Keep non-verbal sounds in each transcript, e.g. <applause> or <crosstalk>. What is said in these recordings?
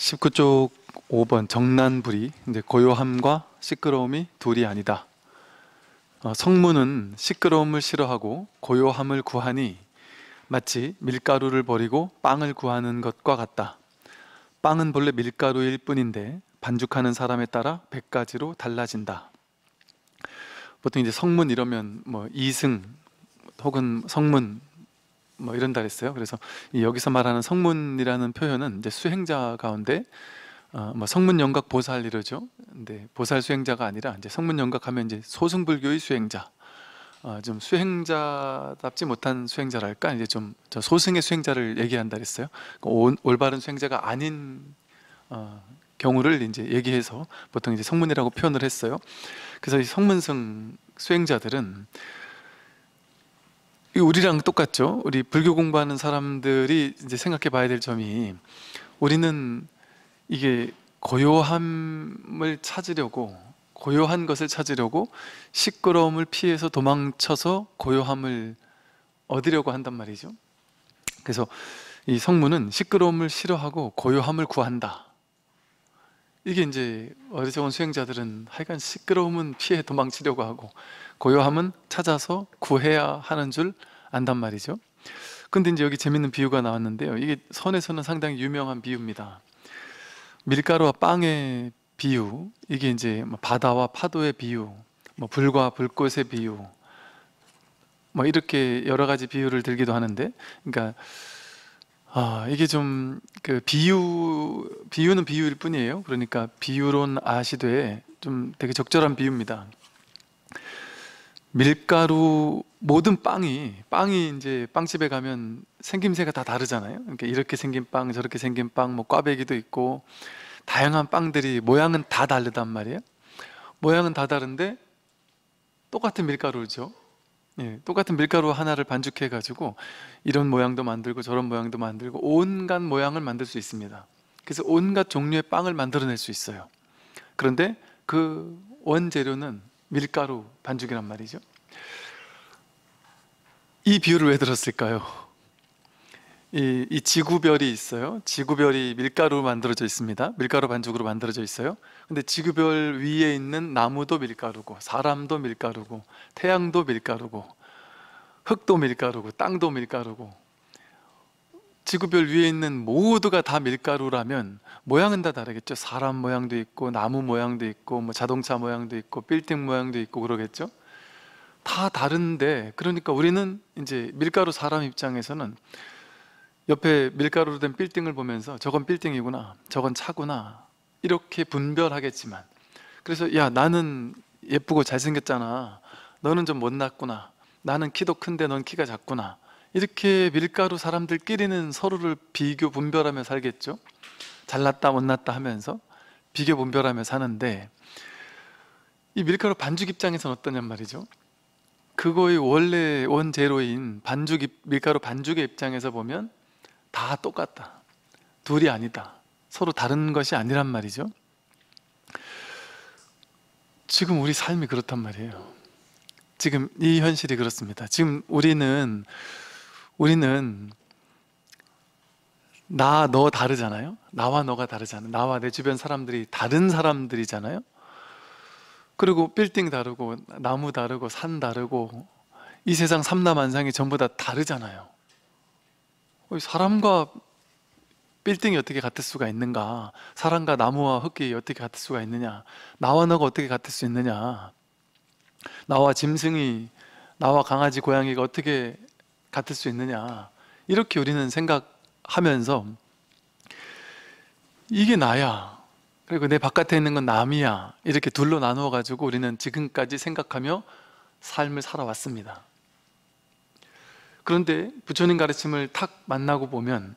19쪽 5번 정난불이 이제 고요함과 시끄러움이 둘이 아니다. 어, 성문은 시끄러움을 싫어하고 고요함을 구하니 마치 밀가루를 버리고 빵을 구하는 것과 같다. 빵은 본래 밀가루일 뿐인데 반죽하는 사람에 따라 100가지로 달라진다. 보통 이제 성문 이러면 뭐 이승 혹은 성문 뭐 이런다 그랬어요. 그래서 여기서 말하는 성문이라는 표현은 이제 수행자 가운데 어, 뭐 성문 영각 보살 이러죠. 근데 보살 수행자가 아니라 이제 성문 영각하면 이제 소승불교의 수행자, 어, 좀 수행자답지 못한 수행자랄까 이제 좀 저 소승의 수행자를 얘기한다 그랬어요. 그러니까 올바른 수행자가 아닌 어, 경우를 이제 얘기해서 보통 이제 성문이라고 표현을 했어요. 그래서 이 성문승 수행자들은 우리랑 똑같죠. 우리 불교 공부하는 사람들이 이제 생각해 봐야 될 점이 우리는 이게 고요함을 찾으려고 고요한 것을 찾으려고 시끄러움을 피해서 도망쳐서 고요함을 얻으려고 한단 말이죠. 그래서 이 성문은 시끄러움을 싫어하고 고요함을 구한다. 이게 이제 어리석은 수행자들은 하여간 시끄러움은 피해 도망치려고 하고 고요함은 찾아서 구해야 하는 줄 안단 말이죠. 근데 이제 여기 재밌는 비유가 나왔는데요. 이게 선에서는 상당히 유명한 비유입니다. 밀가루와 빵의 비유, 이게 이제 뭐 바다와 파도의 비유, 뭐 불과 불꽃의 비유, 뭐 이렇게 여러 가지 비유를 들기도 하는데, 그러니까 아 이게 좀 그 비유 비유는 비유일 뿐이에요. 그러니까 비유론 아시되 좀 되게 적절한 비유입니다. 밀가루 모든 빵이 빵이 이제 빵집에 가면 생김새가 다 다르잖아요. 그러니까 이렇게 생긴 빵, 저렇게 생긴 빵, 뭐 꽈배기도 있고 다양한 빵들이 모양은 다 다르단 말이에요. 모양은 다 다른데 똑같은 밀가루죠. 예, 똑같은 밀가루 하나를 반죽해 가지고 이런 모양도 만들고 저런 모양도 만들고 온갖 모양을 만들 수 있습니다. 그래서 온갖 종류의 빵을 만들어낼 수 있어요. 그런데 그 원재료는 밀가루 반죽이란 말이죠. 이 비유를 왜 들었을까요? 이, 이, 지구별이 있어요. 지구별이 밀가루 만들어져 있습니다. 밀가루 반죽으로 만들어져 있어요. 근데 지구별 위에 있는 나무도 밀가루고, 사람도 밀가루고, 태양도 밀가루고, 흙도 밀가루고, 땅도 밀가루고, 지구별 위에 있는 모두가 다 밀가루라면 모양은 다 다르겠죠. 사람 모양도 있고 나무 모양도 있고 뭐 자동차 모양도 있고 빌딩 모양도 있고 그러겠죠. 다 다른데 그러니까 우리는 이제 밀가루 사람 입장에서는 옆에 밀가루로 된 빌딩을 보면서 저건 빌딩이구나 저건 차구나 이렇게 분별하겠지만 그래서 야 나는 예쁘고 잘생겼잖아 너는 좀 못났구나 나는 키도 큰데 넌 키가 작구나 이렇게 밀가루 사람들끼리는 서로를 비교 분별하며 살겠죠. 잘났다 못났다 하면서 비교 분별하며 사는데 이 밀가루 반죽 입장에서는 어떠냔 말이죠. 그거의 원래 원제로인 반죽 밀가루 반죽의 입장에서 보면 다 똑같다. 둘이 아니다. 서로 다른 것이 아니란 말이죠. 지금 우리 삶이 그렇단 말이에요. 지금 이 현실이 그렇습니다. 지금 우리는 우리는 나, 너 다르잖아요? 나와 너가 다르잖아요? 나와 내 주변 사람들이 다른 사람들이잖아요? 그리고 빌딩 다르고, 나무 다르고, 산 다르고, 이 세상 삼라만상이 전부 다 다르잖아요. 어, 사람과 빌딩이 어떻게 같을 수가 있는가? 사람과 나무와 흙이 어떻게 같을 수가 있느냐? 나와 너가 어떻게 같을 수 있느냐? 나와 짐승이, 나와 강아지, 고양이가 어떻게 같을 수 있느냐 이렇게 우리는 생각하면서 이게 나야 그리고 내 바깥에 있는 건 남이야 이렇게 둘로 나누어 가지고 우리는 지금까지 생각하며 삶을 살아왔습니다 그런데 부처님 가르침을 탁 만나고 보면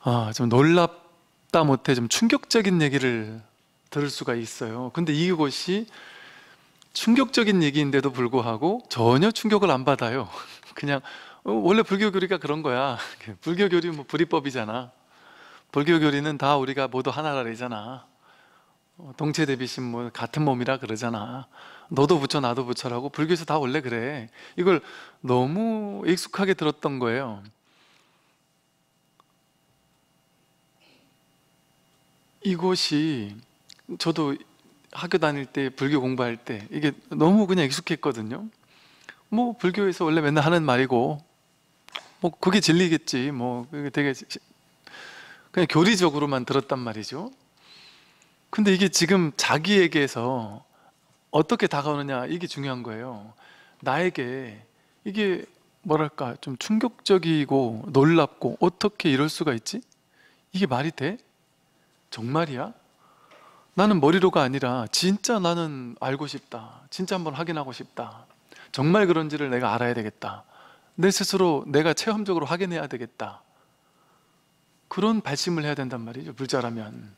아, 좀 놀랍다 못해 좀 충격적인 얘기를 들을 수가 있어요 근데 이것이 충격적인 얘기인데도 불구하고 전혀 충격을 안 받아요 그냥 어, 원래 불교 교리가 그런 거야. 불교 교리 뭐 불이법이잖아. 불교 교리는 다 우리가 모두 하나라잖아. 어, 동체 대비신 뭐 같은 몸이라 그러잖아. 너도 부처 나도 부처라고 불교에서 다 원래 그래. 이걸 너무 익숙하게 들었던 거예요. 이곳이 저도 학교 다닐 때 불교 공부할 때 이게 너무 그냥 익숙했거든요. 뭐 불교에서 원래 맨날 하는 말이고 뭐 그게 진리겠지 뭐 되게 그냥 교리적으로만 들었단 말이죠 근데 이게 지금 자기에게서 어떻게 다가오느냐 이게 중요한 거예요 나에게 이게 뭐랄까 좀 충격적이고 놀랍고 어떻게 이럴 수가 있지? 이게 말이 돼? 정말이야? 나는 머리로가 아니라 진짜 나는 알고 싶다 진짜 한번 확인하고 싶다 정말 그런지를 내가 알아야 되겠다. 내 스스로 내가 체험적으로 확인해야 되겠다. 그런 발심을 해야 된단 말이죠. 불자라면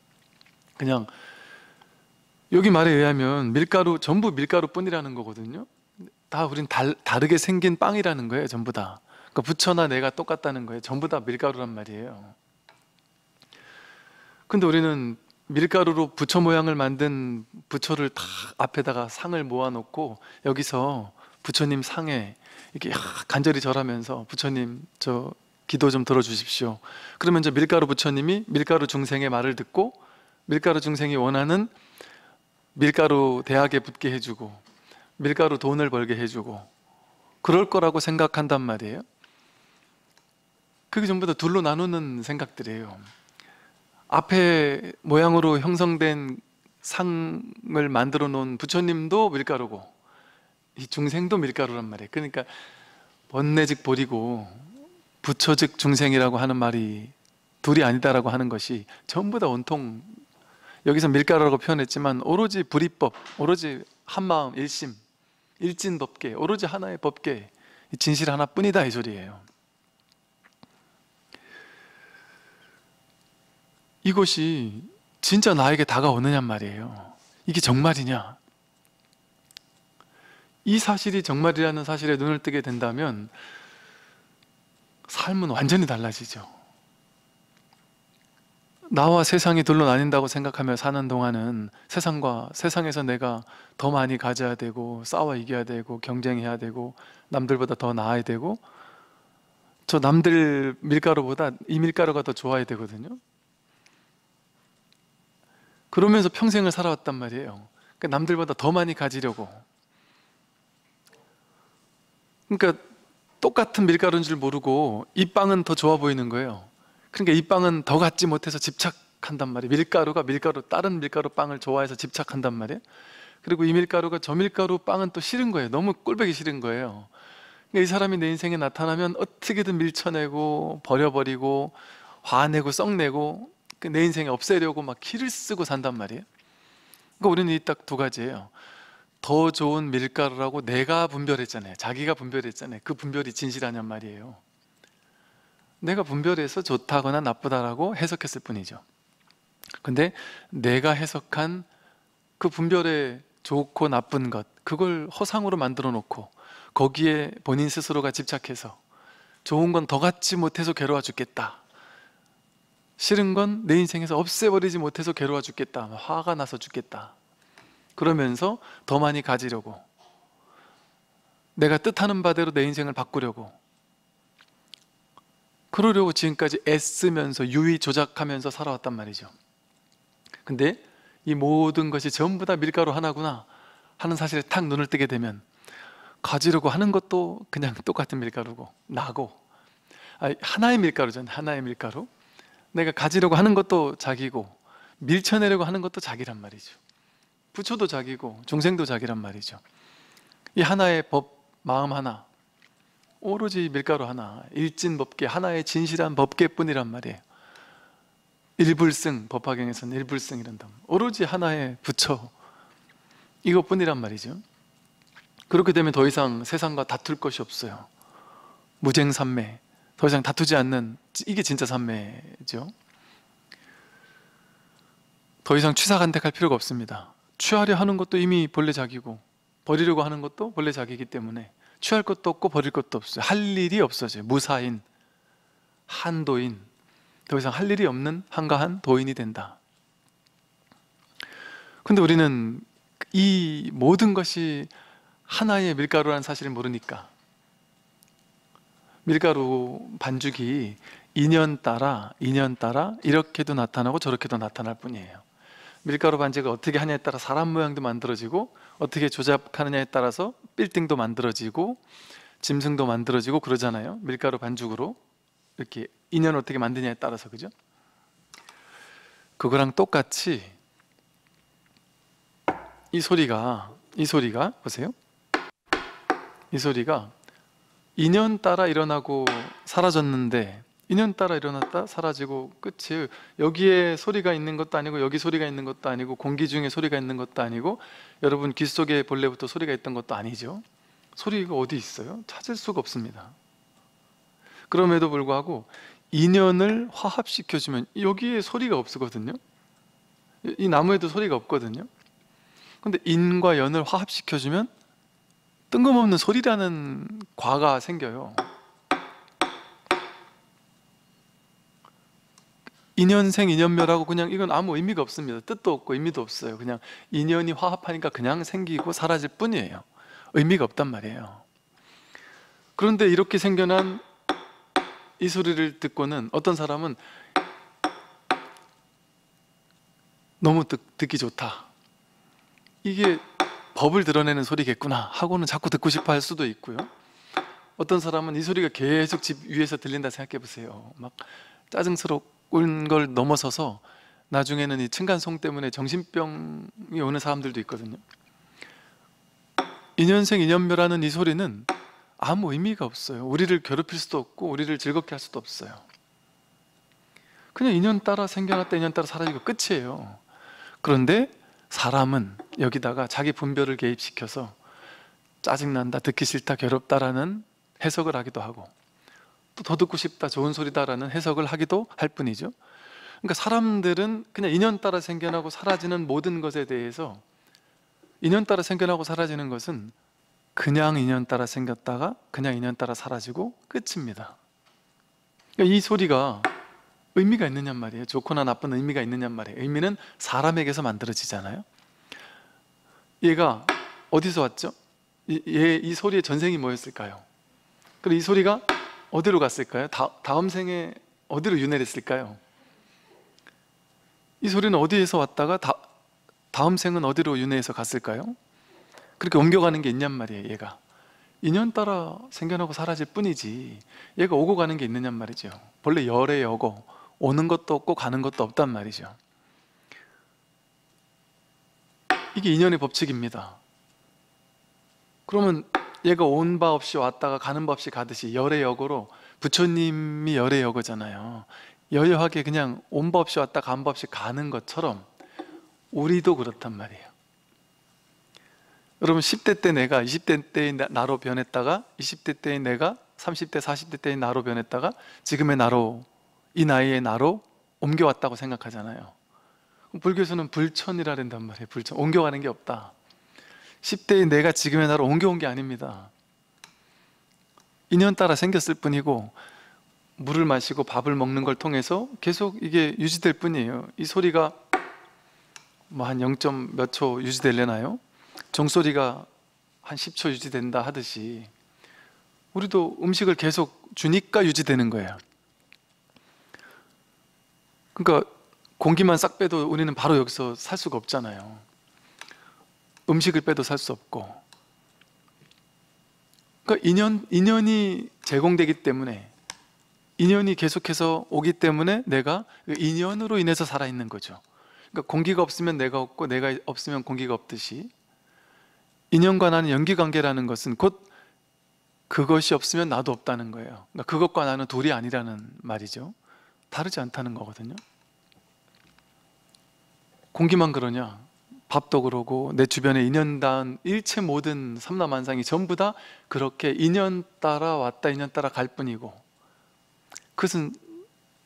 그냥 여기 말에 의하면 밀가루 전부 밀가루뿐이라는 거거든요. 다 우린 달, 다르게 생긴 빵이라는 거예요. 전부 다. 그러니까 부처나 내가 똑같다는 거예요. 전부 다 밀가루란 말이에요. 근데 우리는 밀가루로 부처 모양을 만든 부처를 다 앞에다가 상을 모아놓고 여기서 부처님 상에 이렇게 간절히 절하면서 부처님 저 기도 좀 들어주십시오. 그러면 저 밀가루 부처님이 밀가루 중생의 말을 듣고 밀가루 중생이 원하는 밀가루 대학에 붙게 해주고 밀가루 돈을 벌게 해주고 그럴 거라고 생각한단 말이에요. 그게 전부 다 둘로 나누는 생각들이에요. 앞에 모양으로 형성된 상을 만들어 놓은 부처님도 밀가루고 이 중생도 밀가루란 말이에요. 그러니까 번뇌즉 보리고 부처즉 중생이라고 하는 말이 둘이 아니다라고 하는 것이 전부 다 온통 여기서 밀가루라고 표현했지만 오로지 불이법, 오로지 한마음 일심, 일진법계, 오로지 하나의 법계 진실 하나뿐이다 이 소리예요. 이것이 진짜 나에게 다가오느냐 말이에요. 이게 정말이냐? 이 사실이 정말이라는 사실에 눈을 뜨게 된다면 삶은 완전히 달라지죠. 나와 세상이 둘로 나뉜다고 생각하며 사는 동안은 세상과 세상에서 내가 더 많이 가져야 되고 싸워 이겨야 되고 경쟁해야 되고 남들보다 더 나아야 되고 저 남들 밀가루보다 이 밀가루가 더 좋아야 되거든요. 그러면서 평생을 살아왔단 말이에요. 그러니까 남들보다 더 많이 가지려고 그러니까 똑같은 밀가루인 줄 모르고 이 빵은 더 좋아 보이는 거예요. 그러니까 이 빵은 더 갖지 못해서 집착한단 말이에요. 밀가루가 밀가루 다른 밀가루 빵을 좋아해서 집착한단 말이에요. 그리고 이 밀가루가 저 밀가루 빵은 또 싫은 거예요. 너무 꼴배기 싫은 거예요. 그러니까 이 사람이 내 인생에 나타나면 어떻게든 밀쳐내고 버려버리고 화내고 썩내고 그 내 인생에 없애려고 막 키를 쓰고 산단 말이에요. 그러니까 우리는 이 딱 두 가지예요. 더 좋은 밀가루라고 내가 분별했잖아요. 자기가 분별했잖아요. 그 분별이 진실하냔 말이에요. 내가 분별해서 좋다거나 나쁘다라고 해석했을 뿐이죠. 근데 내가 해석한 그 분별의 좋고 나쁜 것, 그걸 허상으로 만들어 놓고 거기에 본인 스스로가 집착해서 좋은 건 더 갖지 못해서 괴로워 죽겠다. 싫은 건 내 인생에서 없애버리지 못해서 괴로워 죽겠다. 화가 나서 죽겠다. 그러면서 더 많이 가지려고 내가 뜻하는 바대로 내 인생을 바꾸려고 그러려고 지금까지 애쓰면서 유의 조작하면서 살아왔단 말이죠 근데 이 모든 것이 전부 다 밀가루 하나구나 하는 사실에 탁 눈을 뜨게 되면 가지려고 하는 것도 그냥 똑같은 밀가루고 나고 아니, 하나의 밀가루잖아요 하나의 밀가루 내가 가지려고 하는 것도 자기고 밀쳐내려고 하는 것도 자기란 말이죠 부처도 자기고 중생도 자기란 말이죠. 이 하나의 법, 마음 하나, 오로지 밀가루 하나, 일진 법계, 하나의 진실한 법계뿐이란 말이에요. 일불승, 법화경에서는 일불승이란다. 오로지 하나의 부처, 이것뿐이란 말이죠. 그렇게 되면 더 이상 세상과 다툴 것이 없어요. 무쟁삼매, 더 이상 다투지 않는, 이게 진짜 삼매죠. 더 이상 취사간택할 필요가 없습니다. 취하려 하는 것도 이미 본래 자기고 버리려고 하는 것도 본래 자기이기 때문에 취할 것도 없고 버릴 것도 없어요. 할 일이 없어져요. 무사인, 한도인, 더 이상 할 일이 없는 한가한 도인이 된다. 근데 우리는 이 모든 것이 하나의 밀가루라는 사실을 모르니까 밀가루 반죽이 인연 따라 인연 따라 이렇게도 나타나고 저렇게도 나타날 뿐이에요. 밀가루 반죽을 어떻게 하냐에 따라 사람 모양도 만들어지고 어떻게 조작하느냐에 따라서 빌딩도 만들어지고 짐승도 만들어지고 그러잖아요. 밀가루 반죽으로 이렇게 인연을 어떻게 만드냐에 따라서 그죠? 그거랑 똑같이 이 소리가 이 소리가 보세요. 이 소리가 인연 따라 일어나고 사라졌는데 인연따라 일어났다 사라지고 끝이에요. 여기에 소리가 있는 것도 아니고 여기 소리가 있는 것도 아니고 공기 중에 소리가 있는 것도 아니고 여러분 귀 속에 본래부터 소리가 있던 것도 아니죠. 소리가 어디 있어요? 찾을 수가 없습니다. 그럼에도 불구하고 인연을 화합시켜주면 여기에 소리가 없거든요. 이 나무에도 소리가 없거든요. 근데 인과 연을 화합시켜주면 뜬금없는 소리라는 과가 생겨요. 인연생 인연멸하고 그냥 이건 아무 의미가 없습니다. 뜻도 없고 의미도 없어요. 그냥 인연이 화합하니까 그냥 생기고 사라질 뿐이에요. 의미가 없단 말이에요. 그런데 이렇게 생겨난 이 소리를 듣고는 어떤 사람은 너무 듣, 듣기 좋다. 이게 법을 드러내는 소리겠구나 하고는 자꾸 듣고 싶어 할 수도 있고요. 어떤 사람은 이 소리가 계속 집 위에서 들린다 생각해 보세요. 막 짜증스럽고 바꾼 걸 넘어서서 나중에는 이층간소 때문에 정신병이 오는 사람들도 있거든요. 인연생 인연묘라는 이 소리는 아무 의미가 없어요. 우리를 괴롭힐 수도 없고 우리를 즐겁게 할 수도 없어요. 그냥 인연 따라 생겨났다 인연 따라 사라지고 끝이에요. 그런데 사람은 여기다가 자기 분별을 개입시켜서 짜증난다, 듣기 싫다, 괴롭다라는 해석을 하기도 하고 또더 듣고 싶다 좋은 소리다라는 해석을 하기도 할 뿐이죠. 그러니까 사람들은 그냥 인연 따라 생겨나고 사라지는 모든 것에 대해서 인연 따라 생겨나고 사라지는 것은 그냥 인연 따라 생겼다가 그냥 인연 따라 사라지고 끝입니다. 그러니까 이 소리가 의미가 있느냐 말이에요. 좋거나 나쁜 의미가 있느냐 말이에요. 의미는 사람에게서 만들어지잖아요. 얘가 어디서 왔죠? 얘, 이 소리의 전생이 뭐였을까요? 그리고 이 소리가 어디로 갔을까요? 다, 다음 생에 어디로 유네했을까요? 이 소리는 어디에서 왔다가 다, 다음 생은 어디로 윤회해서 갔을까요? 그렇게 옮겨가는 게 있냔 말이에요 얘가 인연 따라 생겨나고 사라질 뿐이지 얘가 오고 가는 게 있느냔 말이죠 본래 열의 여고 오는 것도 없고 가는 것도 없단 말이죠 이게 인연의 법칙입니다 그러면 얘가 온 바 없이 왔다가 가는 바 없이 가듯이 열의 역으로 부처님이 열의 역어잖아요. 여여하게 그냥 온 바 없이 왔다 간바 없이 가는 것처럼 우리도 그렇단 말이에요. 여러분 10대 때 내가 20대 때의 나로 변했다가 20대 때의 내가 30대 40대 때의 나로 변했다가 지금의 나로 이 나이의 나로 옮겨왔다고 생각하잖아요. 불교에서는 불천이라 된단 말이에요. 불천 옮겨가는 게 없다. 1 0대의 내가 지금의 나로 옮겨온 게 아닙니다. 인연 따라 생겼을 뿐이고 물을 마시고 밥을 먹는 걸 통해서 계속 이게 유지될 뿐이에요. 이 소리가 뭐 한 0. 몇 초 유지될려나요? 종소리가 한 10초 유지된다 하듯이 우리도 음식을 계속 주니까 유지되는 거예요. 그러니까 공기만 싹 빼도 우리는 바로 여기서 살 수가 없잖아요. 음식을 빼도 살 수 없고 그러니까 인연, 인연이 제공되기 때문에 인연이 계속해서 오기 때문에 내가 그 인연으로 인해서 살아있는 거죠 그러니까 공기가 없으면 내가 없고 내가 없으면 공기가 없듯이 인연과 나는 연기관계라는 것은 곧 그것이 없으면 나도 없다는 거예요 그러니까 그것과 나는 둘이 아니라는 말이죠 다르지 않다는 거거든요 공기만 그러냐 밥도 그러고 내주변에 인연 단 일체 모든 삼라만상이 전부 다 그렇게 인연 따라 왔다 인연 따라 갈 뿐이고 그것은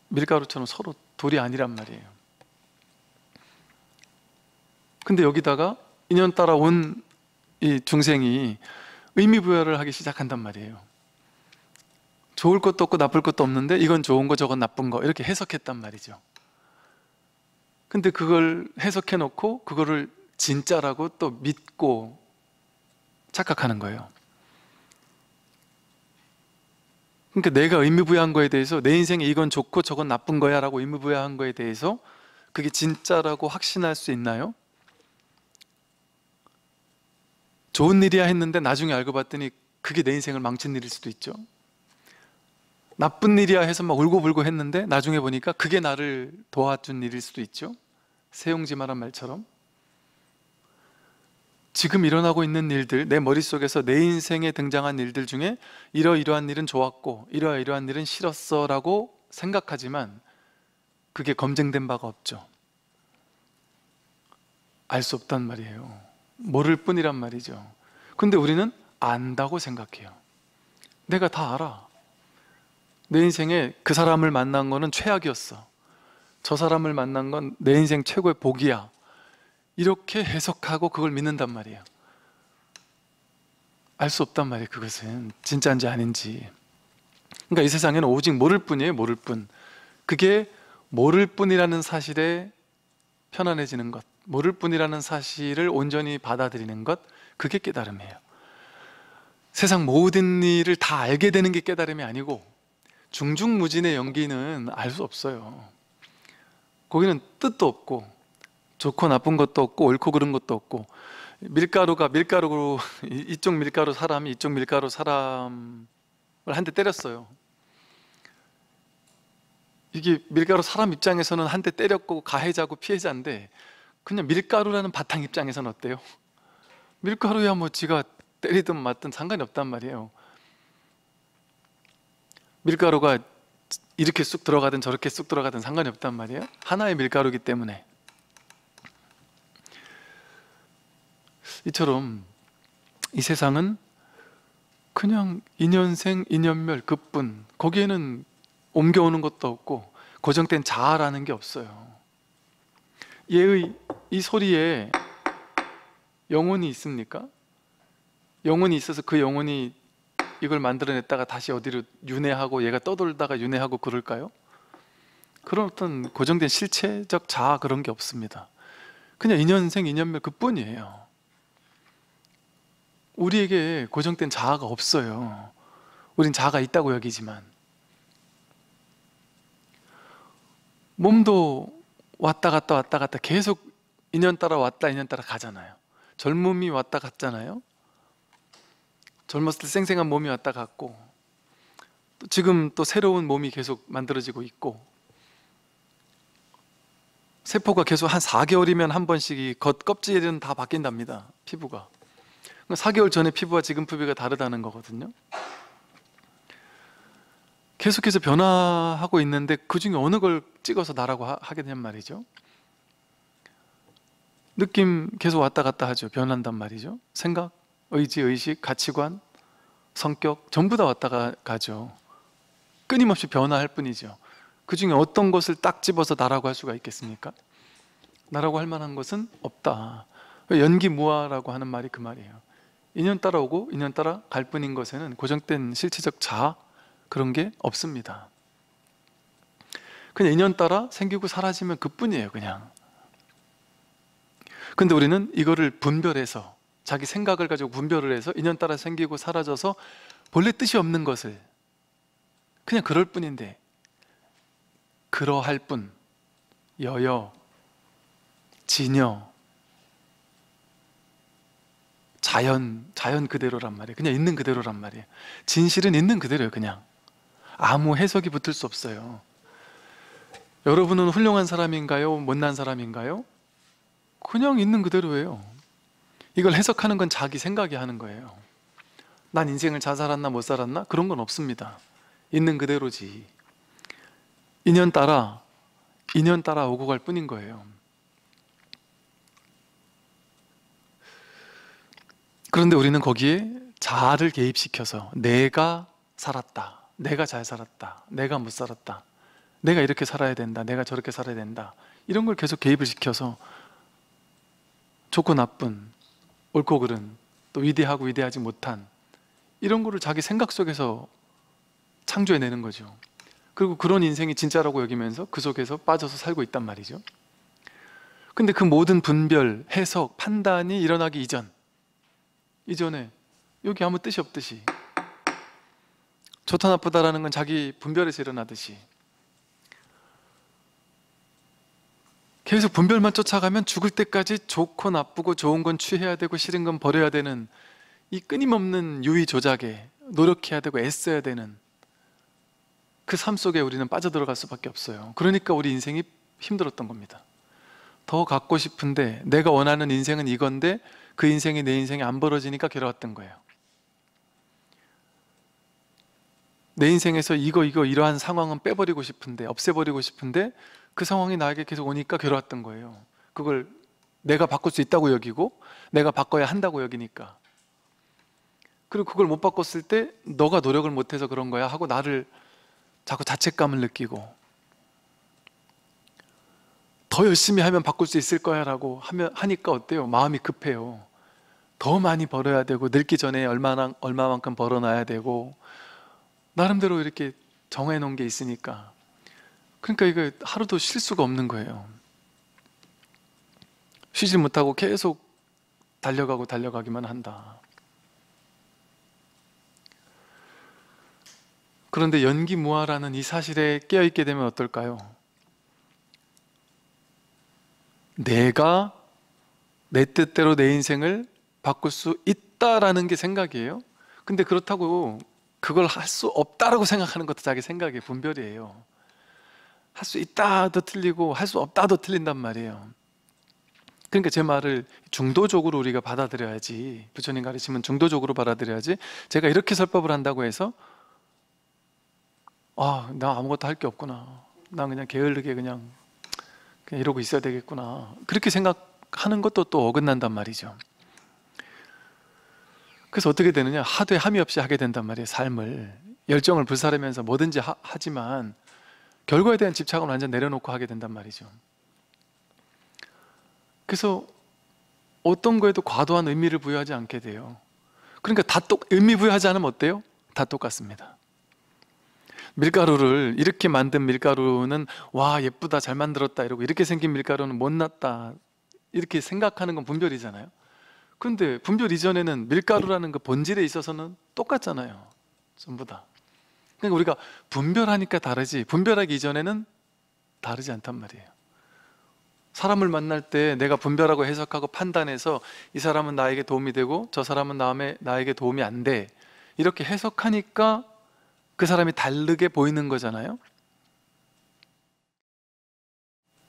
밀가루처럼 서로 돌이 아니란 말이에요. 근데 여기다가 인연 따라 온 이 중생이 의미 부여를 하기 시작한단 말이에요. 좋을 것도 없고 나쁠 것도 없는데 이건 좋은 거 저건 나쁜 거 이렇게 해석했단 말이죠. 근데 그걸 해석해 놓고 그거를 진짜라고 또 믿고 착각하는 거예요. 그러니까 내가 의미부여한 거에 대해서 내 인생에 이건 좋고 저건 나쁜 거야 라고 의미부여한 거에 대해서 그게 진짜라고 확신할 수 있나요? 좋은 일이야 했는데 나중에 알고 봤더니 그게 내 인생을 망친 일일 수도 있죠. 나쁜 일이야 해서 막 울고불고 했는데 나중에 보니까 그게 나를 도와준 일일 수도 있죠. 세용지 말한 말처럼 지금 일어나고 있는 일들, 내 머릿속에서 내 인생에 등장한 일들 중에 이러이러한 일은 좋았고 이러이러한 일은 싫었어 라고 생각하지만 그게 검증된 바가 없죠. 알 수 없단 말이에요. 모를 뿐이란 말이죠. 근데 우리는 안다고 생각해요. 내가 다 알아. 내 인생에 그 사람을 만난 거는 최악이었어. 저 사람을 만난 건 내 인생 최고의 복이야. 이렇게 해석하고 그걸 믿는단 말이에요. 알 수 없단 말이에요. 그것은 진짜인지 아닌지. 그러니까 이 세상에는 오직 모를 뿐이에요. 모를 뿐. 그게 모를 뿐이라는 사실에 편안해지는 것, 모를 뿐이라는 사실을 온전히 받아들이는 것, 그게 깨달음이에요. 세상 모든 일을 다 알게 되는 게 깨달음이 아니고 중중무진의 연기는 알 수 없어요. 거기는 뜻도 없고 좋고 나쁜 것도 없고 옳고 그른 것도 없고 밀가루가 밀가루로 <laughs> 이쪽 밀가루 사람이 이쪽 밀가루 사람을 한 대 때렸어요. 이게 밀가루 사람 입장에서는 한 대 때렸고 가해자고 피해자인데 그냥 밀가루라는 바탕 입장에서는 어때요? 밀가루야 뭐 지가 때리든 맞든 상관이 없단 말이에요. 밀가루가 이렇게 쑥 들어가든 저렇게 쑥 들어가든 상관이 없단 말이에요. 하나의 밀가루기 때문에. 이처럼 이 세상은 그냥 인연생 인연멸 그뿐 거기에는 옮겨오는 것도 없고 고정된 자아라는 게 없어요. 얘의 이 소리에 영혼이 있습니까? 영혼이 있어서 그 영혼이 이걸 만들어냈다가 다시 어디로 윤회하고 얘가 떠돌다가 윤회하고 그럴까요? 그런 어떤 고정된 실체적 자아 그런 게 없습니다. 그냥 인연생 인연멸 그뿐이에요. 우리에게 고정된 자아가 없어요. 우린 자아가 있다고 여기지만 몸도 왔다 갔다 왔다 갔다 계속 인연 따라 왔다 인연 따라 가잖아요. 젊음이 왔다 갔잖아요. 젊었을 때 쌩쌩한 몸이 왔다 갔고 또 지금 또 새로운 몸이 계속 만들어지고 있고 세포가 계속 한 4개월이면 한 번씩 이 겉껍질은 다 바뀐답니다. 피부가. 4개월 그러니까 전에 피부와 지금 피부가 다르다는 거거든요. 계속해서 변화하고 있는데 그 중에 어느 걸 찍어서 나라고 하, 하게 된 말이죠. 느낌 계속 왔다 갔다 하죠. 변한단 말이죠. 생각, 의지, 의식, 가치관, 성격 전부 다 왔다 가죠. 끊임없이 변화할 뿐이죠. 그 중에 어떤 것을 딱 집어서 나라고 할 수가 있겠습니까? 나라고 할 만한 것은 없다. 연기 무화라고 하는 말이 그 말이에요. 인연 따라오고 인연 따라 갈 뿐인 것에는 고정된 실체적 자아 그런 게 없습니다. 그냥 인연 따라 생기고 사라지면 그뿐이에요, 그냥. 근데 우리는 이거를 분별해서 자기 생각을 가지고 분별을 해서 인연 따라 생기고 사라져서 본래 뜻이 없는 것을 그냥 그럴 뿐인데 그러할 뿐 여여 진여 자연 자연 그대로란 말이에요. 그냥 있는 그대로란 말이에요. 진실은 있는 그대로예요. 그냥 아무 해석이 붙을 수 없어요. 여러분은 훌륭한 사람인가요? 못난 사람인가요? 그냥 있는 그대로예요. 이걸 해석하는 건 자기 생각이 하는 거예요. 난 인생을 잘 살았나 못 살았나 그런 건 없습니다. 있는 그대로지. 인연 따라 인연 따라 오고 갈 뿐인 거예요. 그런데 우리는 거기에 자아를 개입시켜서 내가 살았다. 내가 잘 살았다. 내가 못 살았다. 내가 이렇게 살아야 된다. 내가 저렇게 살아야 된다. 이런 걸 계속 개입을 시켜서 좋고 나쁜 옳고 그른 또 위대하고 위대하지 못한 이런 거를 자기 생각 속에서 창조해내는 거죠. 그리고 그런 인생이 진짜라고 여기면서 그 속에서 빠져서 살고 있단 말이죠. 근데 그 모든 분별, 해석, 판단이 일어나기 이전, 이전에 여기 아무 뜻이 없듯이 좋다 나쁘다라는 건 자기 분별에서 일어나듯이 계속 분별만 쫓아가면 죽을 때까지 좋고 나쁘고 좋은 건 취해야 되고 싫은 건 버려야 되는 이 끊임없는 유의 조작에 노력해야 되고 애써야 되는 그 삶 속에 우리는 빠져들어갈 수밖에 없어요. 그러니까 우리 인생이 힘들었던 겁니다. 더 갖고 싶은데 내가 원하는 인생은 이건데 그 인생이 내인생이안 벌어지니까 괴로웠던 거예요. 내 인생에서 이거 이거 이러한 상황은 빼버리고 싶은데 없애버리고 싶은데 그 상황이 나에게 계속 오니까 괴로웠던 거예요. 그걸 내가 바꿀 수 있다고 여기고 내가 바꿔야 한다고 여기니까. 그리고 그걸 못 바꿨을 때 너가 노력을 못해서 그런 거야 하고 나를 자꾸 자책감을 느끼고 더 열심히 하면 바꿀 수 있을 거야 라고 하니까 어때요? 마음이 급해요. 더 많이 벌어야 되고 늙기 전에 얼마나, 얼마만큼 벌어놔야 되고 나름대로 이렇게 정해놓은 게 있으니까 그러니까 이거 하루도 쉴 수가 없는 거예요. 쉬지 못하고 계속 달려가고 달려가기만 한다. 그런데 연기 무화라는 이 사실에 깨어있게 되면 어떨까요? 내가 내 뜻대로 내 인생을 바꿀 수 있다라는 게 생각이에요. 근데 그렇다고 그걸 할 수 없다라고 생각하는 것도 자기 생각의 분별이에요. 할수 있다도 틀리고 할 수 없다도 틀린단 말이에요. 그러니까 제 말을 중도적으로 우리가 받아들여야지 부처님 가르치면 중도적으로 받아들여야지 제가 이렇게 설법을 한다고 해서 아, 나 아무것도 할 게 없구나. 난 그냥 게을르게 그냥, 그냥 이러고 있어야 되겠구나. 그렇게 생각하는 것도 또 어긋난단 말이죠. 그래서 어떻게 되느냐? 하도에 함이 없이 하게 된단 말이에요, 삶을. 열정을 불사르면서 뭐든지 하, 지만 결과에 대한 집착은 완전 내려놓고 하게 된단 말이죠. 그래서 어떤 거에도 과도한 의미를 부여하지 않게 돼요. 그러니까 다 똑, 의미 부여하지 않으면 어때요? 다 똑같습니다. 밀가루를 이렇게 만든 밀가루는 와 예쁘다 잘 만들었다 이러고 이렇게 생긴 밀가루는 못났다 이렇게 생각하는 건 분별이잖아요. 근데 분별 이전에는 밀가루라는 그 본질에 있어서는 똑같잖아요. 전부 다. 그러니까 우리가 분별하니까 다르지 분별하기 이전에는 다르지 않단 말이에요. 사람을 만날 때 내가 분별하고 해석하고 판단해서 이 사람은 나에게 도움이 되고 저 사람은 남의, 나에게 도움이 안 돼. 이렇게 해석하니까 그 사람이 다르게 보이는 거잖아요.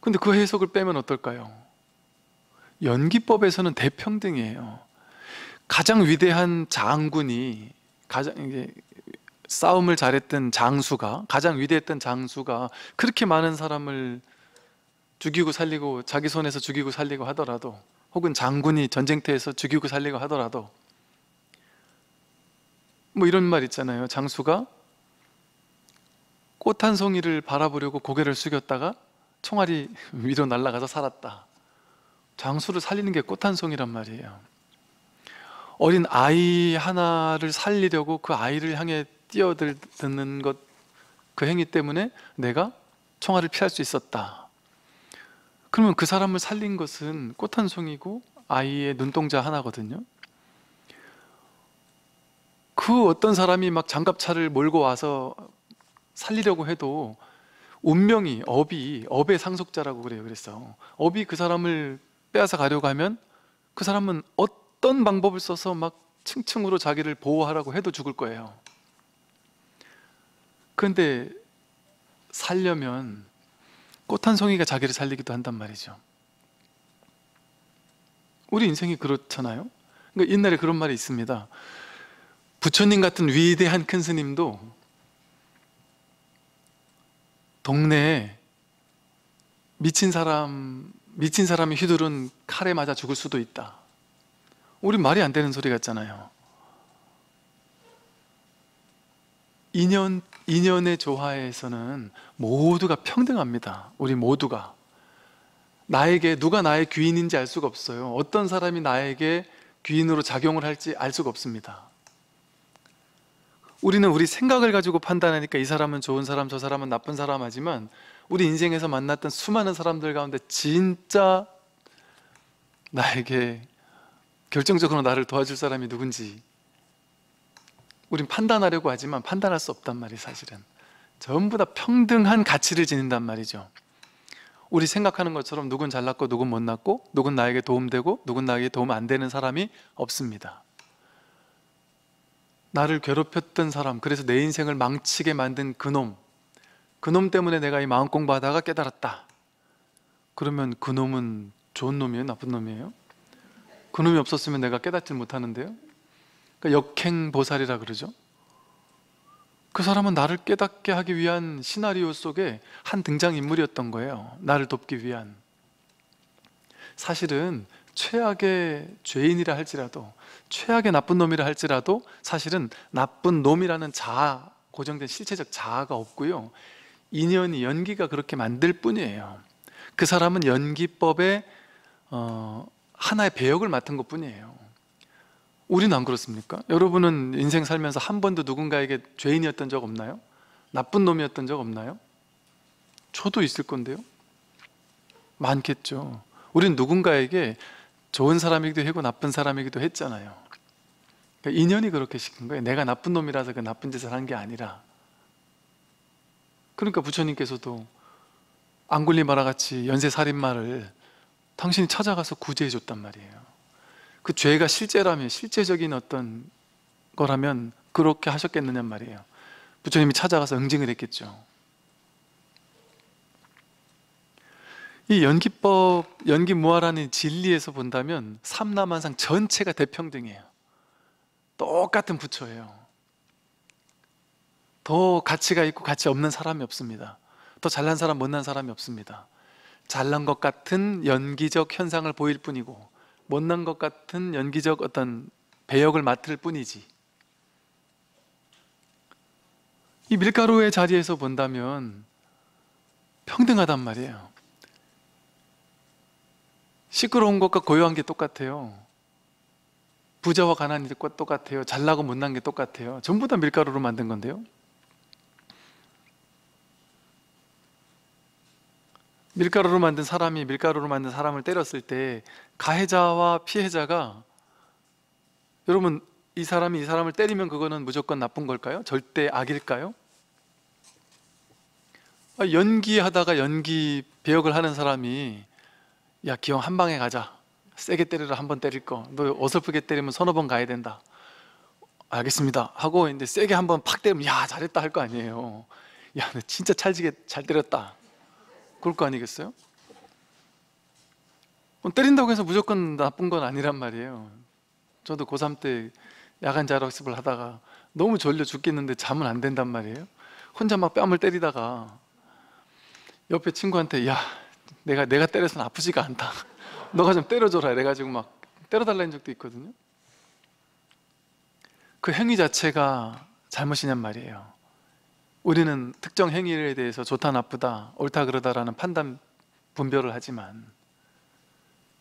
근데 그 해석을 빼면 어떨까요? 연기법에서는 대평등이에요. 가장 위대한 장군이 가장 이제 싸움을 잘했던 장수가 가장 위대했던 장수가 그렇게 많은 사람을 죽이고 살리고 자기 손에서 죽이고 살리고 하더라도 혹은 장군이 전쟁터에서 죽이고 살리고 하더라도 뭐 이런 말 있잖아요. 장수가 꽃 한 송이를 바라보려고 고개를 숙였다가 총알이 <laughs> 위로 날아가서 살았다. 장수를 살리는 게 꽃 한 송이란 말이에요. 어린 아이 하나를 살리려고 그 아이를 향해 뛰어드는 것, 그 행위 때문에 내가 총알을 피할 수 있었다. 그러면 그 사람을 살린 것은 꽃 한 송이고 아이의 눈동자 하나거든요. 그 어떤 사람이 막 장갑차를 몰고 와서 살리려고 해도 운명이 업이 업의 상속자라고 그래요. 그래서 업이 그 사람을 빼앗아 가려고 하면 그 사람은 어떤 방법을 써서 막 층층으로 자기를 보호하라고 해도 죽을 거예요. 근데 살려면 꽃 한 송이가 자기를 살리기도 한단 말이죠. 우리 인생이 그렇잖아요. 그러니까 옛날에 그런 말이 있습니다. 부처님 같은 위대한 큰 스님도 동네에 미친 사람, 미친 사람이 휘두른 칼에 맞아 죽을 수도 있다. 우리 말이 안 되는 소리 같잖아요. 2년 인연의 조화에서는 모두가 평등합니다. 우리 모두가. 나에게 누가 나의 귀인인지 알 수가 없어요. 어떤 사람이 나에게 귀인으로 작용을 할지 알 수가 없습니다. 우리는 우리 생각을 가지고 판단하니까 이 사람은 좋은 사람, 저 사람은 나쁜 사람 하지만 우리 인생에서 만났던 수많은 사람들 가운데 진짜 나에게 결정적으로 나를 도와줄 사람이 누군지 우린 판단하려고 하지만 판단할 수 없단 말이에요 사실은 전부 다 평등한 가치를 지닌단 말이죠 우리 생각하는 것처럼 누군 잘났고 누군 못났고 누군 나에게 도움되고 누군 나에게 도움 안 되는 사람이 없습니다 나를 괴롭혔던 사람 그래서 내 인생을 망치게 만든 그놈 그놈 때문에 내가 이 마음 공부하다가 깨달았다 그러면 그놈은 좋은 놈이에요? 나쁜 놈이에요? 그놈이 없었으면 내가 깨닫질 못하는데요? 그러니까 역행보살이라 그러죠. 그 사람은 나를 깨닫게 하기 위한 시나리오 속에 한 등장인물이었던 거예요. 나를 돕기 위한. 사실은 최악의 죄인이라 할지라도 최악의 나쁜 놈이라 할지라도 사실은 나쁜 놈이라는 자아 고정된 실체적 자아가 없고요. 인연이 연기가 그렇게 만들 뿐이에요. 그 사람은 연기법의 어, 하나의 배역을 맡은 것 뿐이에요. 우리는 안 그렇습니까? 여러분은 인생 살면서 한 번도 누군가에게 죄인이었던 적 없나요? 나쁜 놈이었던 적 없나요? 저도 있을 건데요. 많겠죠. 우리 누군가에게 좋은 사람이기도 하고 나쁜 사람이기도 했잖아요. 그러니까 인연이 그렇게 시킨 거예요. 내가 나쁜 놈이라서 그 나쁜 짓을 한 게 아니라. 그러니까 부처님께서도 안굴리마라 같이 연쇄살인마를 당신이 찾아가서 구제해 줬단 말이에요. 그 죄가 실제라면 실제적인 어떤 거라면 그렇게 하셨겠느냐 말이에요. 부처님이 찾아가서 응징을 했겠죠. 이 연기법, 연기무화라는 진리에서 본다면 삼라만상 전체가 대평등이에요. 똑같은 부처예요. 더 가치가 있고 가치 없는 사람이 없습니다. 더 잘난 사람, 못난 사람이 없습니다. 잘난 것 같은 연기적 현상을 보일 뿐이고 못난 것 같은 연기적 어떤 배역을 맡을 뿐이지. 이 밀가루의 자리에서 본다면 평등하단 말이에요. 시끄러운 것과 고요한 게 똑같아요. 부자와 가난이 똑같아요. 잘나고 못난 게 똑같아요. 전부 다 밀가루로 만든 건데요. 밀가루로 만든 사람이 밀가루로 만든 사람을 때렸을 때 가해자와 피해자가 여러분 이 사람이 이 사람을 때리면 그거는 무조건 나쁜 걸까요? 절대 악일까요? 아, 연기하다가 연기 배역을 하는 사람이 야 기왕 한 방에 가자 세게 때리라 한 번 때릴 거 너 어설프게 때리면 서너 번 가야 된다 알겠습니다 하고 이제 세게 한번팍 때리면 야 잘했다 할 거 아니에요 야너 진짜 찰지게 잘 때렸다 그럴 거 아니겠어요? 때린다고 해서 무조건 나쁜 건 아니란 말이에요. 저도 고3 때 야간 자학습을 하다가 너무 졸려 죽겠는데 잠은 안 된단 말이에요. 혼자 막 뺨을 때리다가 옆에 친구한테 야 내가 내가 때려서는 아프지가 않다. <laughs> 너가 좀 때려줘라 이래가지고 막 때려달라는 적도 있거든요. 그 행위 자체가 잘못이냔 말이에요. 우리는 특정 행위에 대해서 좋다 나쁘다 옳다 그러다라는 판단 분별을 하지만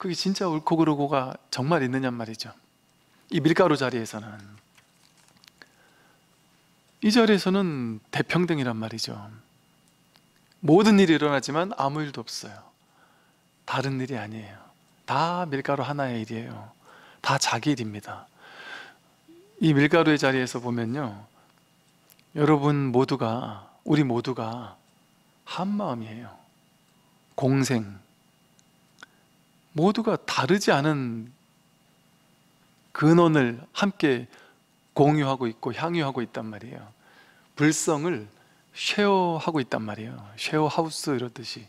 그게 진짜 옳고 그르고가 정말 있느냔 말이죠. 이 밀가루 자리에서는 이 자리에서는 대평등이란 말이죠. 모든 일이 일어나지만 아무 일도 없어요. 다른 일이 아니에요. 다 밀가루 하나의 일이에요. 다 자기 일입니다. 이 밀가루의 자리에서 보면요. 여러분 모두가, 우리 모두가 한 마음이에요. 공생, 모두가 다르지 않은 근원을 함께 공유하고 있고 향유하고 있단 말이에요. 불성을 쉐어하고 있단 말이에요. 쉐어하우스 이러듯이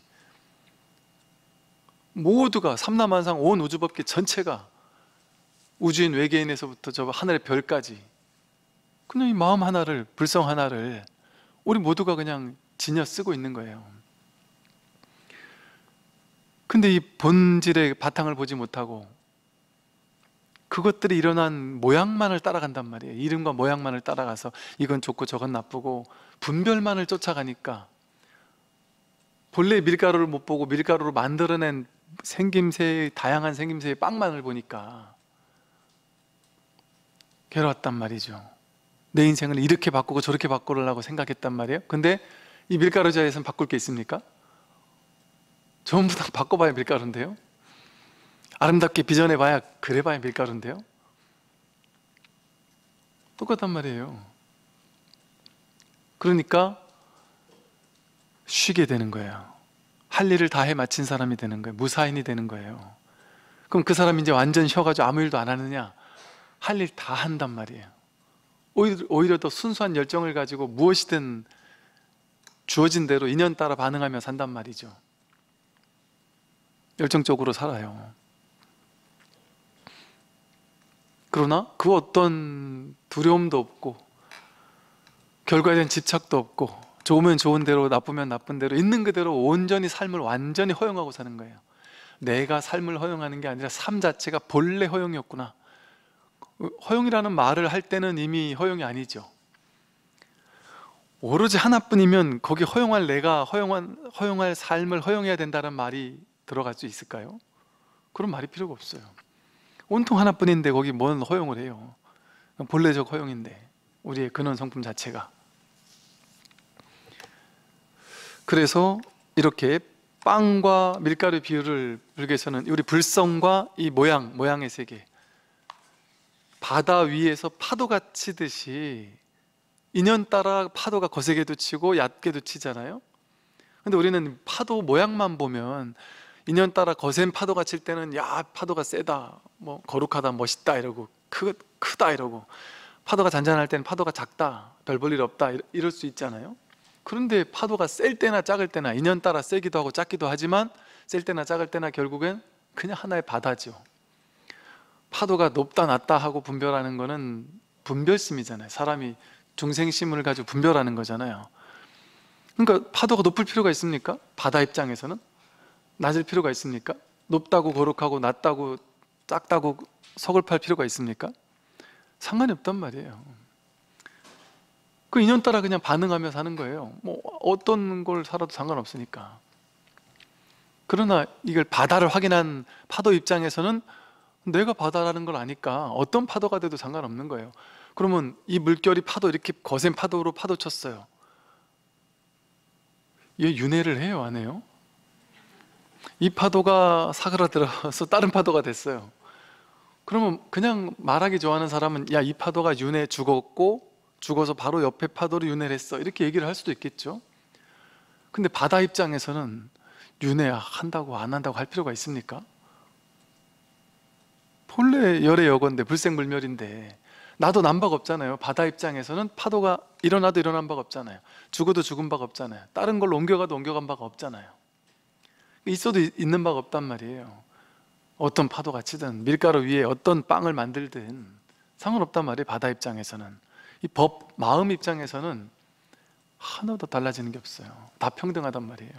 모두가 삼남한상 온 우주법계 전체가 우주인 외계인에서부터 저 하늘의 별까지 그냥 이 마음 하나를 불성 하나를 우리 모두가 그냥 지녀 쓰고 있는 거예요. 근데 이 본질의 바탕을 보지 못하고 그것들이 일어난 모양만을 따라간단 말이에요. 이름과 모양만을 따라가서 이건 좋고 저건 나쁘고 분별만을 쫓아가니까 본래 밀가루를 못 보고 밀가루로 만들어낸 생김새의 다양한 생김새의 빵만을 보니까 괴로웠단 말이죠. 내 인생을 이렇게 바꾸고 저렇게 바꾸려고 생각했단 말이에요. 근데 이 밀가루 자리에선 바꿀 게 있습니까? 전부 다 바꿔봐야 밀가루인데요? 아름답게 비전해봐야 그래봐야 밀가루인데요? 똑같단 말이에요. 그러니까 쉬게 되는 거예요. 할 일을 다 해 마친 사람이 되는 거예요. 무사인이 되는 거예요. 그럼 그 사람이 이제 완전 쉬어가지고 아무 일도 안 하느냐? 할 일 다 한단 말이에요. 오히려, 오히려 더 순수한 열정을 가지고 무엇이든 주어진 대로 인연 따라 반응하며 산단 말이죠. 열정적으로 살아요. 그러나 그 어떤 두려움도 없고 결과에 대한 집착도 없고 좋으면 좋은 대로 나쁘면 나쁜 대로 있는 그대로 온전히 삶을 완전히 허용하고 사는 거예요. 내가 삶을 허용하는 게 아니라 삶 자체가 본래 허용이었구나. 허용이라는 말을 할 때는 이미 허용이 아니죠. 오로지 하나뿐이면 거기 허용할 내가 허용한 허용할 삶을 허용해야 된다는 말이 들어갈 수 있을까요? 그런 말이 필요가 없어요. 온통 하나뿐인데 거기 뭔 허용을 해요. 본래적 허용인데 우리의 근원 성품 자체가. 그래서 이렇게 빵과 밀가루 비율을 불교에서는 우리 불성과 이 모양, 모양의 세계 바다 위에서 파도가 치듯이 인연 따라 파도가 거세게도 치고 얕게도 치잖아요 근데 우리는 파도 모양만 보면 인연 따라 거센 파도가 칠 때는 야 파도가 세다 뭐 거룩하다 멋있다 이러고 크, 크다 이러고 파도가 잔잔할 때는 파도가 작다 별 볼일 없다 이럴 수 있잖아요 그런데 파도가 셀 때나 작을 때나 인연 따라 세기도 하고 작기도 하지만 셀 때나 작을 때나 결국엔 그냥 하나의 바다죠 파도가 높다 낮다 하고 분별하는 거는 분별심이잖아요 사람이 중생심을 가지고 분별하는 거잖아요 그러니까 파도가 높을 필요가 있습니까? 바다 입장에서는 낮을 필요가 있습니까? 높다고 거룩하고 낮다고 작다고 서글팔 필요가 있습니까? 상관이 없단 말이에요. 그 인연 따라 그냥 반응하며 사는 거예요. 뭐 어떤 걸 살아도 상관없으니까. 그러나 이걸 바다를 확인한 파도 입장에서는 내가 바다라는 걸 아니까 어떤 파도가 돼도 상관없는 거예요. 그러면 이 물결이 파도 이렇게 거센 파도로 파도 쳤어요. 얘 윤회를 해요, 안 해요? 이 파도가 사그라들어서 다른 파도가 됐어요. 그러면 그냥 말하기 좋아하는 사람은 야, 이 파도가 윤회 죽었고 죽어서 바로 옆에 파도로 윤회를 했어. 이렇게 얘기를 할 수도 있겠죠. 근데 바다 입장에서는 윤회 한다고 안 한다고 할 필요가 있습니까? 본래 열의 여건데 불생불멸인데 나도 남박 없잖아요. 바다 입장에서는 파도가 일어나도 일어난 바 없잖아요. 죽어도 죽은 바 없잖아요. 다른 걸로 옮겨가도 옮겨간 바가 없잖아요. 있어도 있는 바가 없단 말이에요. 어떤 파도가 치든 밀가루 위에 어떤 빵을 만들든 상관없단 말이에요. 바다 입장에서는 이법 마음 입장에서는 하나도 달라지는 게 없어요. 다 평등하단 말이에요.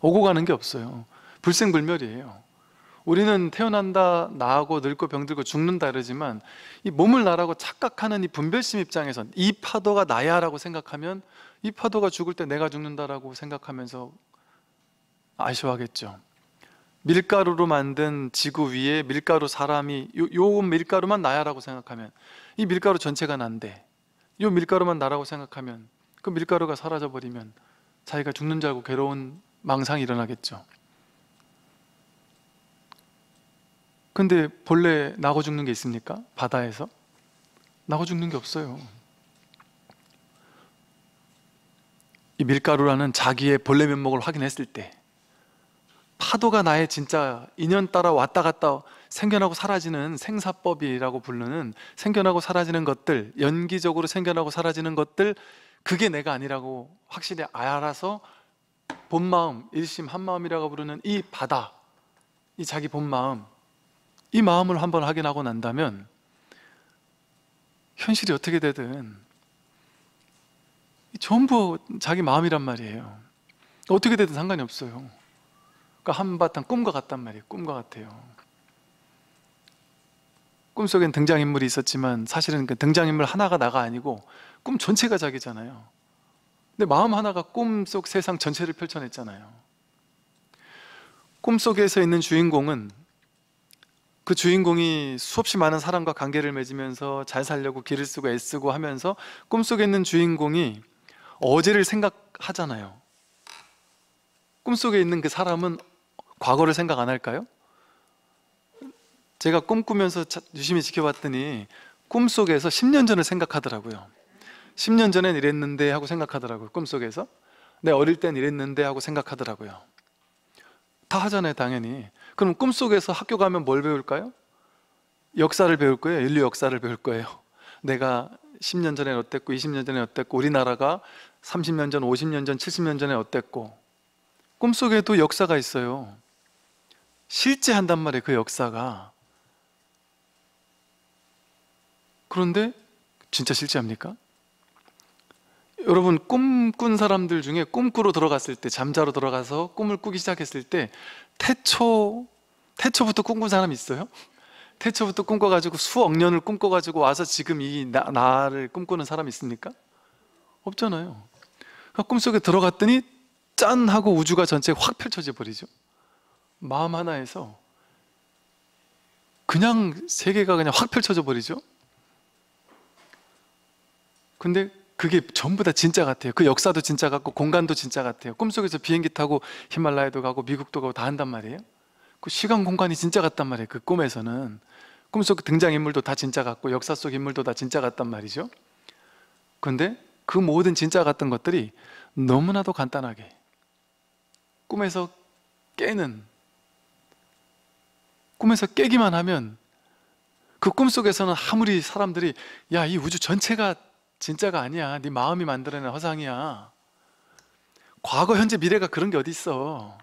오고 가는 게 없어요. 불생불멸이에요. 우리는 태어난다, 나하고 늙고 병들고 죽는다 그러지만 이 몸을 나라고 착각하는 이 분별심 입장에선 이 파도가 나야라고 생각하면 이 파도가 죽을 때 내가 죽는다라고 생각하면서 아쉬워하겠죠. 밀가루로 만든 지구 위에 밀가루 사람이 요, 요 밀가루만 나야라고 생각하면 이 밀가루 전체가 난데 요 밀가루만 나라고 생각하면 그 밀가루가 사라져버리면 자기가 죽는 줄 알고 괴로운 망상이 일어나겠죠. 근데 본래 나고 죽는 게 있습니까? 바다에서? 나고 죽는 게 없어요. 이 밀가루라는 자기의 본래 면목을 확인했을 때 파도가 나의 진짜 인연 따라 왔다 갔다 생겨나고 사라지는 생사법이라고 부르는 생겨나고 사라지는 것들, 연기적으로 생겨나고 사라지는 것들, 그게 내가 아니라고 확실히 알아서 본 마음, 일심 한 마음이라고 부르는 이 바다, 이 자기 본 마음, 이 마음을 한번 확인하고 난다면 현실이 어떻게 되든 전부 자기 마음이란 말이에요. 어떻게 되든 상관이 없어요. 한바탕 꿈과 같단 말이에요. 꿈과 같아요. 꿈속엔 등장인물이 있었지만 사실은 그 등장인물 하나가 나가 아니고 꿈 전체가 자기잖아요. 근데 마음 하나가 꿈속 세상 전체를 펼쳐냈잖아요. 꿈속에서 있는 주인공은 그 주인공이 수없이 많은 사람과 관계를 맺으면서 잘 살려고 길을 쓰고 애쓰고 하면서 꿈속에 있는 주인공이 어제를 생각하잖아요. 꿈속에 있는 그 사람은 과거를 생각 안 할까요? 제가 꿈꾸면서 유심히 지켜봤더니 꿈속에서 10년 전을 생각하더라고요. 10년 전엔 이랬는데 하고 생각하더라고요. 꿈속에서. 내 네, 어릴 땐 이랬는데 하고 생각하더라고요. 다 하잖아요, 당연히. 그럼 꿈속에서 학교 가면 뭘 배울까요? 역사를 배울 거예요. 인류 역사를 배울 거예요. 내가 10년 전에 어땠고 20년 전에 어땠고 우리나라가 30년 전, 50년 전, 70년 전에 어땠고 꿈속에도 역사가 있어요. 실제 한단 말이에요. 그 역사가. 그런데 진짜 실제합니까? 여러분 꿈꾼 사람들 중에 꿈꾸러 들어갔을 때 잠자로 들어가서 꿈을 꾸기 시작했을 때 태초 태초부터 꿈꾼 사람 있어요? 태초부터 꿈꿔가지고 수억 년을 꿈꿔가지고 와서 지금 이 나, 나를 꿈꾸는 사람 있습니까? 없잖아요. 그 꿈속에 들어갔더니 짠 하고 우주가 전체 확 펼쳐져 버리죠. 마음 하나에서 그냥 세계가 그냥 확 펼쳐져 버리죠. 근데 그게 전부 다 진짜 같아요. 그 역사도 진짜 같고 공간도 진짜 같아요. 꿈속에서 비행기 타고 히말라야도 가고 미국도 가고 다 한단 말이에요. 그 시간 공간이 진짜 같단 말이에요. 그 꿈에서는 꿈속 등장 인물도 다 진짜 같고 역사 속 인물도 다 진짜 같단 말이죠. 근데 그 모든 진짜 같은 것들이 너무나도 간단하게 꿈에서 깨는 꿈에서 깨기만 하면 그 꿈속에서는 아무리 사람들이 야 이 우주 전체가 진짜가 아니야 네 마음이 만들어낸 허상이야 과거 현재 미래가 그런 게 어디 있어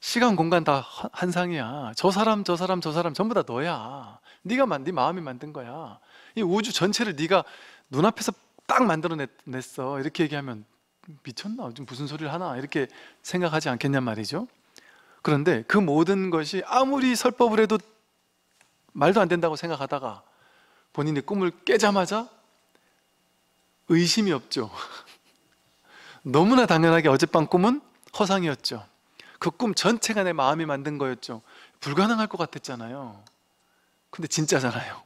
시간 공간 다 한상이야 저 사람 저 사람 저 사람 전부 다 너야 네가 만, 네 마음이 만든 거야 이 우주 전체를 네가 눈앞에서 딱 만들어냈어 이렇게 얘기하면 미쳤나 무슨 소리를 하나 이렇게 생각하지 않겠냔 말이죠 그런데 그 모든 것이 아무리 설법을 해도 말도 안 된다고 생각하다가 본인의 꿈을 깨자마자 의심이 없죠. <laughs> 너무나 당연하게 어젯밤 꿈은 허상이었죠. 그 꿈 전체가 내 마음이 만든 거였죠. 불가능할 것 같았잖아요. 근데 진짜잖아요.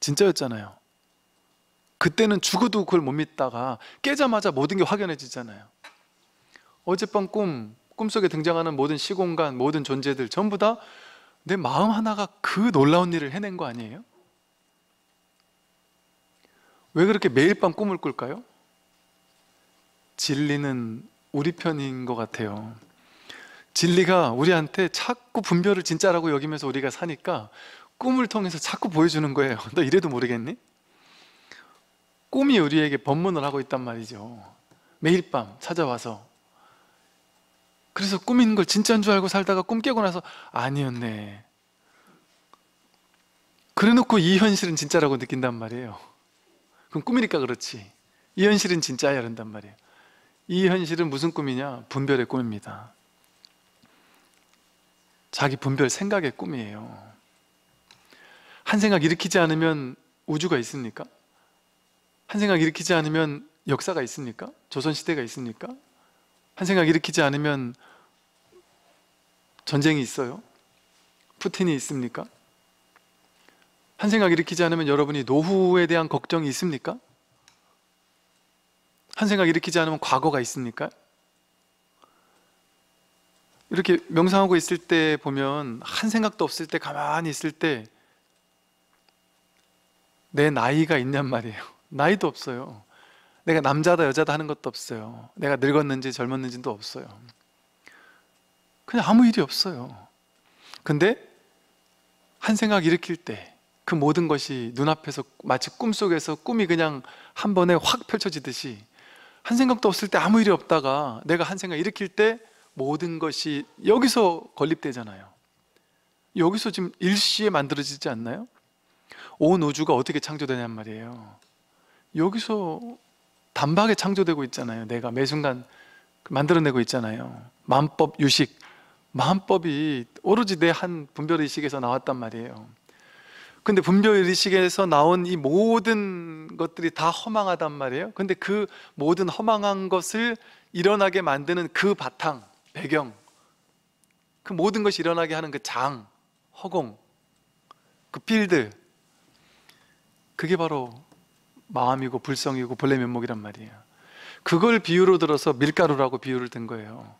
진짜였잖아요. 그때는 죽어도 그걸 못 믿다가 깨자마자 모든 게 확연해지잖아요. 어젯밤 꿈 꿈속에 등장하는 모든 시공간, 모든 존재들 전부 다 내 마음 하나가 그 놀라운 일을 해낸 거 아니에요? 왜 그렇게 매일 밤 꿈을 꿀까요? 진리는 우리 편인 것 같아요. 진리가 우리한테 자꾸 분별을 진짜라고 여기면서 우리가 사니까 꿈을 통해서 자꾸 보여주는 거예요. <laughs> 너 이래도 모르겠니? 꿈이 우리에게 법문을 하고 있단 말이죠. 매일 밤 찾아와서 그래서 꾸민 걸 진짜인 줄 알고 살다가 꿈 깨고 나서 아니었네. 그래 놓고 이 현실은 진짜라고 느낀단 말이에요. 그럼 꿈이니까 그렇지. 이 현실은 진짜야 이런단 말이에요. 이 현실은 무슨 꿈이냐? 분별의 꿈입니다. 자기 분별 생각의 꿈이에요. 한 생각 일으키지 않으면 우주가 있습니까? 한 생각 일으키지 않으면 역사가 있습니까? 조선시대가 있습니까? 한 생각 일으키지 않으면 전쟁이 있어요? 푸틴이 있습니까? 한 생각 일으키지 않으면 여러분이 노후에 대한 걱정이 있습니까? 한 생각 일으키지 않으면 과거가 있습니까? 이렇게 명상하고 있을 때 보면 한 생각도 없을 때 가만히 있을 때 내 나이가 있냔 말이에요. 나이도 없어요. 내가 남자다 여자다 하는 것도 없어요. 내가 늙었는지 젊었는지도 없어요. 그냥 아무 일이 없어요. 근데 한 생각 일으킬 때 그 모든 것이 눈앞에서 마치 꿈속에서 꿈이 그냥 한 번에 확 펼쳐지듯이 한 생각도 없을 때 아무 일이 없다가 내가 한 생각 일으킬 때 모든 것이 여기서 건립되잖아요. 여기서 지금 일시에 만들어지지 않나요? 온 우주가 어떻게 창조되냐는 말이에요. 여기서 단박에 창조되고 있잖아요. 내가 매 순간 만들어내고 있잖아요. 만법 유식 마음법이 오로지 내 한 분별의식에서 나왔단 말이에요 근데 분별의식에서 나온 이 모든 것들이 다 허망하단 말이에요 근데 그 모든 허망한 것을 일어나게 만드는 그 바탕, 배경 그 모든 것이 일어나게 하는 그 장, 허공 그 필드 그게 바로 마음이고 불성이고 본래 면목이란 말이에요 그걸 비유로 들어서 밀가루라고 비유를 든 거예요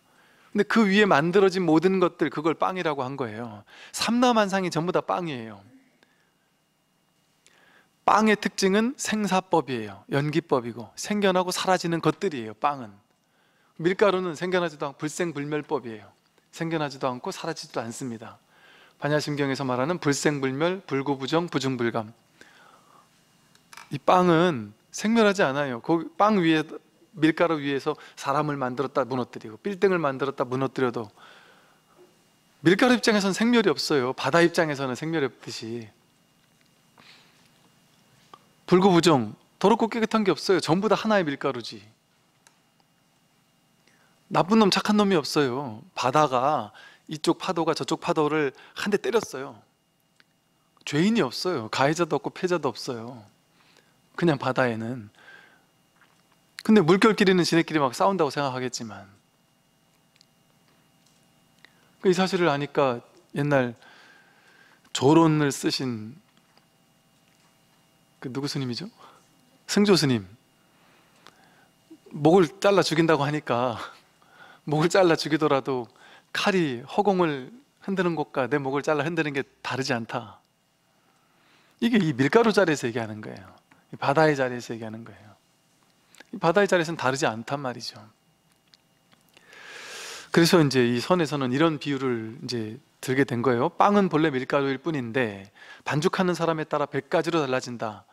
근데 그 위에 만들어진 모든 것들 그걸 빵이라고 한 거예요. 삼남한상이 전부 다 빵이에요. 빵의 특징은 생사법이에요. 연기법이고 생겨나고 사라지는 것들이에요. 빵은 밀가루는 생겨나지도 않고 불생불멸법이에요. 생겨나지도 않고 사라지지도 않습니다. 반야심경에서 말하는 불생불멸, 불구부정, 부중불감. 이 빵은 생멸하지 않아요. 그 빵 위에 밀가루 위에서 사람을 만들었다 무너뜨리고 빌딩을 만들었다 무너뜨려도 밀가루 입장에서는 생멸이 없어요. 바다 입장에서는 생멸이 없듯이 불구부정 더럽고 깨끗한 게 없어요. 전부 다 하나의 밀가루지. 나쁜 놈 착한 놈이 없어요. 바다가 이쪽 파도가 저쪽 파도를 한 대 때렸어요. 죄인이 없어요. 가해자도 없고 패자도 없어요. 그냥 바다에는 근데 물결끼리는 지네끼리 막 싸운다고 생각하겠지만 그 이 사실을 아니까 옛날 조론을 쓰신 그 누구 스님이죠? 승조 스님 목을 잘라 죽인다고 하니까 <laughs> 목을 잘라 죽이더라도 칼이 허공을 흔드는 것과 내 목을 잘라 흔드는 게 다르지 않다 이게 이 밀가루 자리에서 얘기하는 거예요 바다의 자리에서 얘기하는 거예요 바다의 자리에서는 다르지 않단 말이죠. 그래서 이제 이 선에서는 이런 비유를 이제 들게 된 거예요. 빵은 본래 밀가루일 뿐인데 반죽하는 사람에 따라 100가지로 달라진다.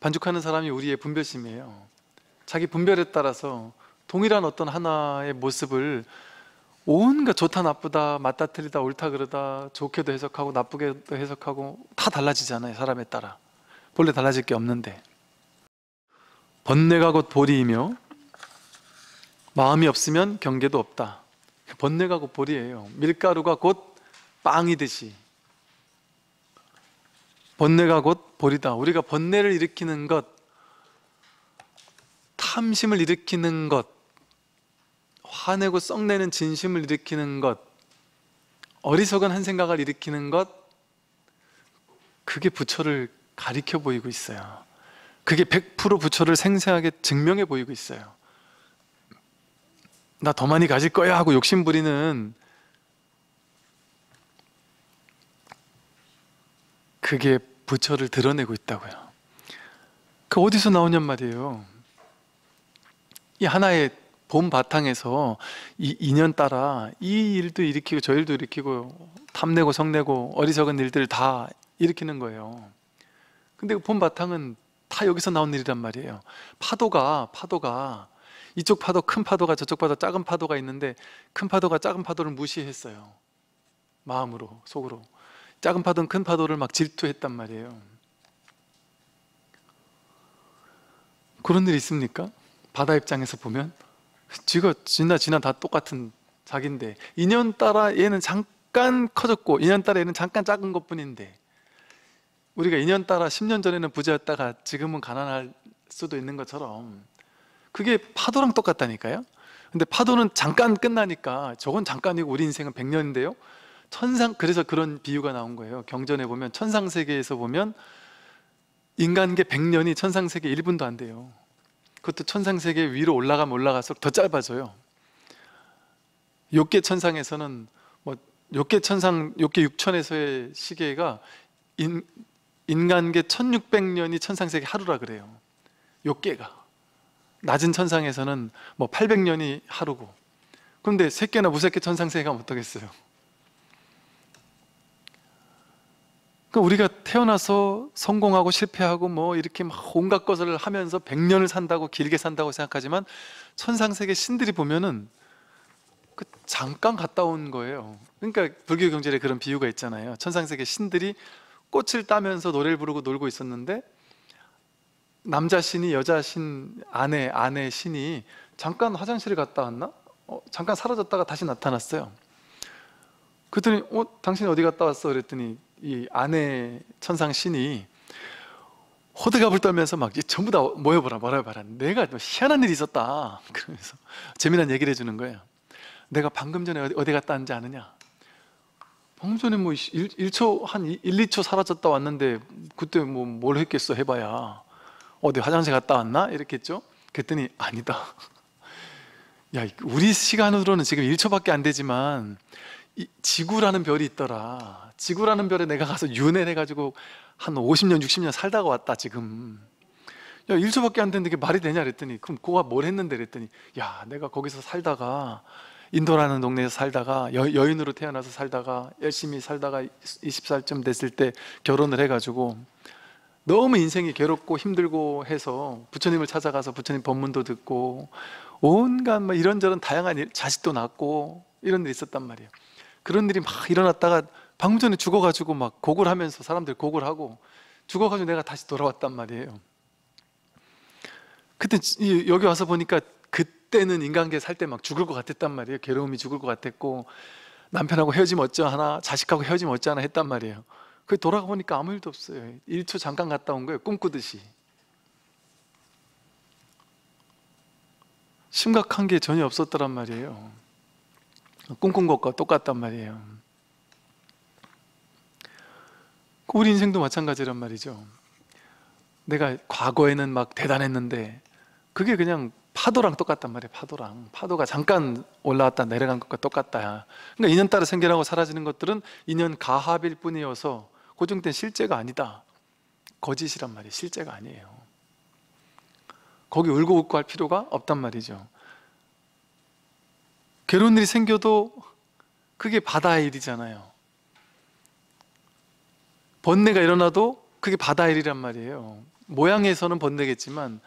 반죽하는 사람이 우리의 분별심이에요. 자기 분별에 따라서 동일한 어떤 하나의 모습을 온갖 좋다 나쁘다 맞다 틀리다 옳다 그러다 좋게도 해석하고 나쁘게도 해석하고 다 달라지잖아요 사람에 따라 본래 달라질 게 없는데 번뇌가 곧 보리이며 마음이 없으면 경계도 없다. 번뇌가 곧 보리예요. 밀가루가 곧 빵이듯이 번뇌가 곧 보리다. 우리가 번뇌를 일으키는 것, 탐심을 일으키는 것, 화내고 썩내는 진심을 일으키는 것, 어리석은 한 생각을 일으키는 것, 그게 부처를 가리켜 보이고 있어요. 그게 100% 부처를 생생하게 증명해 보이고 있어요. 나 더 많이 가질 거야 하고 욕심 부리는 그게 부처를 드러내고 있다고요. 그 어디서 나오냔 말이에요. 이 하나의 본 바탕에서 이 인연 따라 이 일도 일으키고 저 일도 일으키고 탐내고 성내고 어리석은 일들을 다 일으키는 거예요. 근데 그 본 바탕은 다 여기서 나온 일이란 말이에요. 파도가 파도가 이쪽 파도 큰 파도가 저쪽 파도 작은 파도가 있는데 큰 파도가 작은 파도를 무시했어요. 마음으로 속으로 작은 파도는 큰 파도를 막 질투했단 말이에요. 그런 일 있습니까? 바다 입장에서 보면 지가 지나 지나 다 똑같은 자기인데 인연 따라 얘는 잠깐 커졌고 인연 따라 얘는 잠깐 작은 것뿐인데 우리가 2년 따라 10년 전에는 부자였다가 지금은 가난할 수도 있는 것처럼 그게 파도랑 똑같다니까요. 근데 파도는 잠깐 끝나니까 저건 잠깐이고 우리 인생은 100년인데요. 천상 그래서 그런 비유가 나온 거예요. 경전에 보면 천상 세계에서 보면 인간계 100년이 천상 세계 1분도 안 돼요. 그것도 천상 세계 위로 올라가면 올라갈수록 더 짧아져요. 욕계 천상에서는 뭐 욕계 천상 욕계 6천에서의 시계가 인, 인간계 1600년이 천상세계 하루라 그래요. 요깨가 낮은 천상에서는 뭐 800년이 하루고 그데 새끼나 무새끼 천상세계 가 어떠겠어요? 그러니까 우리가 태어나서 성공하고 실패하고 뭐 이렇게 막 온갖 것을 하면서 100년을 산다고 길게 산다고 생각하지만 천상세계 신들이 보면은 그 잠깐 갔다 온 거예요. 그러니까 불교 경전에 그런 비유가 있잖아요. 천상세계 신들이 꽃을 따면서 노래를 부르고 놀고 있었는데 남자 신이 여자 신 아내 아내 신이 잠깐 화장실을 갔다 왔나? 어, 잠깐 사라졌다가 다시 나타났어요. 그랬더니 어 당신 어디 갔다 왔어? 그랬더니 이 아내 천상 신이 호들갑을 떨면서 막 전부 다 모여보라 말해봐라 내가 희한한 일이 있었다 <laughs> 그러면서 재미난 얘기를 해주는 거예요 내가 방금 전에 어디, 갔다 왔는지 아느냐 방금 전에 뭐 1, 초한 1, 2초 사라졌다 왔는데 그때 뭐 뭘 했겠어 해봐야 어디 화장실 갔다 왔나? 이렇게 했죠 그랬더니 아니다 <laughs> 야 우리 시간으로는 지금 1초밖에 안 되지만 이 지구라는 별이 있더라 지구라는 별에 내가 가서 윤회해가지고 한 50년 60년 살다가 왔다 지금 야 1초밖에 안 됐는데 그게 말이 되냐 그랬더니 그럼 고가뭘 했는데 그랬더니 야 내가 거기서 살다가 인도라는 동네에서 살다가 여, 인으로 태어나서 살다가 열심히 살다가 20살쯤 됐을 때 결혼을 해가지고 너무 인생이 괴롭고 힘들고 해서 부처님을 찾아가서 부처님 법문도 듣고 온갖 막 뭐 이런저런 다양한 일, 자식도 낳고 이런 일이 있었단 말이에요. 그런 일이 막 일어났다가 방금 전에 죽어가지고 막 곡을 하면서 사람들 곡을 하고 죽어가지고 내가 다시 돌아왔단 말이에요. 그때 여기 와서 보니까 그때는 인간계 살 때 막 죽을 것 같았단 말이에요. 괴로움이 죽을 것 같았고 남편하고 헤어지면 어쩌나 하 자식하고 헤어지면 어쩌나 하 했단 말이에요. 그 돌아가 보니까 아무 일도 없어요. 1초 잠깐 갔다 온 거예요. 꿈꾸듯이. 심각한 게 전혀 없었더란 말이에요. 꿈꾼 것과 똑같단 말이에요. 그 우리 인생도 마찬가지란 말이죠. 내가 과거에는 막 대단했는데 그게 그냥 파도랑 똑같단 말이에요. 파도랑 파도가 잠깐 올라왔다 내려간 것과 똑같다. 그러니까 인연 따라 생겨나고 사라지는 것들은 인연 가합일 뿐이어서 고정된 실제가 아니다. 거짓이란 말이 에요 실제가 아니에요. 거기 울고 웃고 할 필요가 없단 말이죠. 괴로운 일이 생겨도 그게 바다의 일이잖아요. 번뇌가 일어나도 그게 바다의 일이란 말이에요. 모양에서는 번뇌겠지만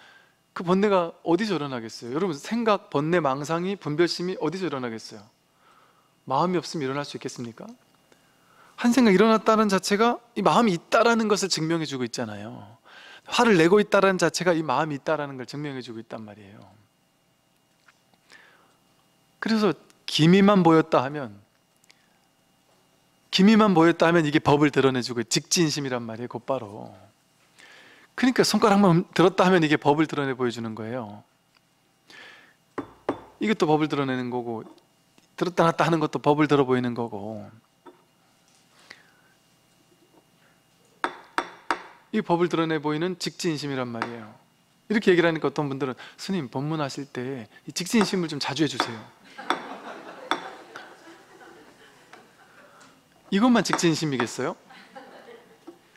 그 번뇌가 어디서 일어나겠어요? 여러분 생각, 번뇌, 망상이 분별심이 어디서 일어나겠어요? 마음이 없으면 일어날 수 있겠습니까? 한 생각 일어났다는 자체가 이 마음이 있다라는 것을 증명해 주고 있잖아요. 화를 내고 있다는 자체가 이 마음이 있다라는 걸 증명해 주고 있단 말이에요. 그래서 기미만 보였다 하면 기미만 보였다 하면 이게 법을 드러내 주고 직진심이란 말이에요. 곧바로. 그러니까 손가락만 들었다 하면 이게 법을 드러내 보여주는 거예요. 이것도 법을 드러내는 거고 들었다 놨다 하는 것도 법을 들어 보이는 거고 이 법을 드러내 보이는 직진심이란 말이에요. 이렇게 얘기를 하니까 어떤 분들은 스님 법문하실 때 직진심을 좀 자주 해주세요. 이것만 직진심이겠어요?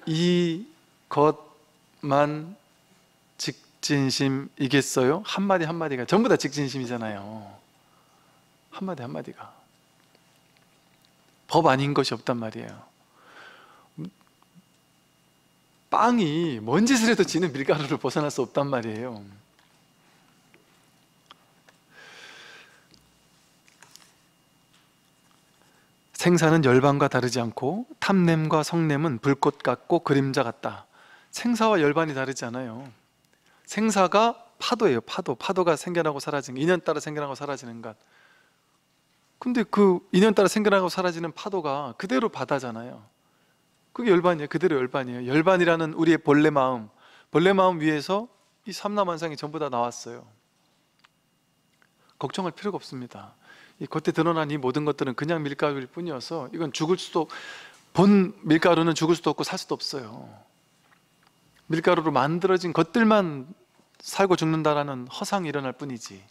이것 만 직진심이겠어요? 한마디 한마디가 전부 다 직진심이잖아요 한마디 한마디가 법 아닌 것이 없단 말이에요 빵이 뭔 짓을 해도 지는 밀가루를 벗어날 수 없단 말이에요 생사는 열방과 다르지 않고 탐냄과 성냄은 불꽃 같고 그림자 같다 생사와 열반이 다르잖아요. 생사가 파도예요. 파도. 파도가 생겨나고 사라지는 인연 따라 생겨나고 사라지는 것. 근데 그 인연 따라 생겨나고 사라지는 파도가 그대로 바다잖아요. 그게 열반이에요. 그대로 열반이에요. 열반이라는 우리의 본래 마음, 본래 마음 위에서 이 삼라만상이 전부 다 나왔어요. 걱정할 필요가 없습니다. 이 겉에 드러난 이 모든 것들은 그냥 밀가루일 뿐이어서 이건 죽을 수도 본 밀가루는 죽을 수도 없고 살 수도 없어요. 밀가루로 만들어진 것들만 살고 죽는다라는 허상이 일어날 뿐이지.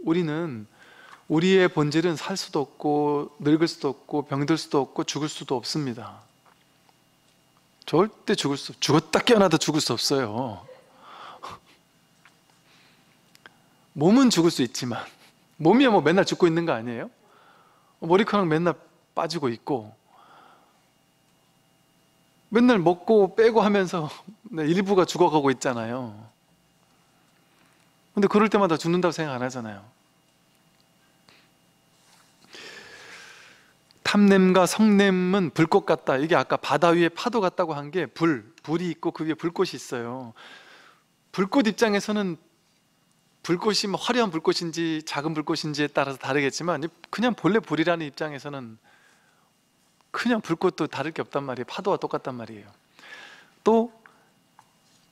우리는 우리의 본질은 살 수도 없고 늙을 수도 없고 병들 수도 없고 죽을 수도 없습니다. 절대 죽을 수 죽었다 깨어나도 죽을 수 없어요. 몸은 죽을 수 있지만 몸이야 뭐 맨날 죽고 있는 거 아니에요? 머리카락 맨날 빠지고 있고 맨날 먹고 빼고 하면서 <laughs> 네, 일부가 죽어가고 있잖아요. 근데 그럴 때마다 죽는다고 생각 안 하잖아요. 탐냄과 성냄은 불꽃 같다. 이게 아까 바다 위에 파도 같다고 한 게 불, 불이 있고 그 위에 불꽃이 있어요. 불꽃 입장에서는 불꽃이 뭐 화려한 불꽃인지 작은 불꽃인지에 따라서 다르겠지만 그냥 본래 불이라는 입장에서는 그냥 불꽃도 다를 게 없단 말이에요. 파도와 똑같단 말이에요. 또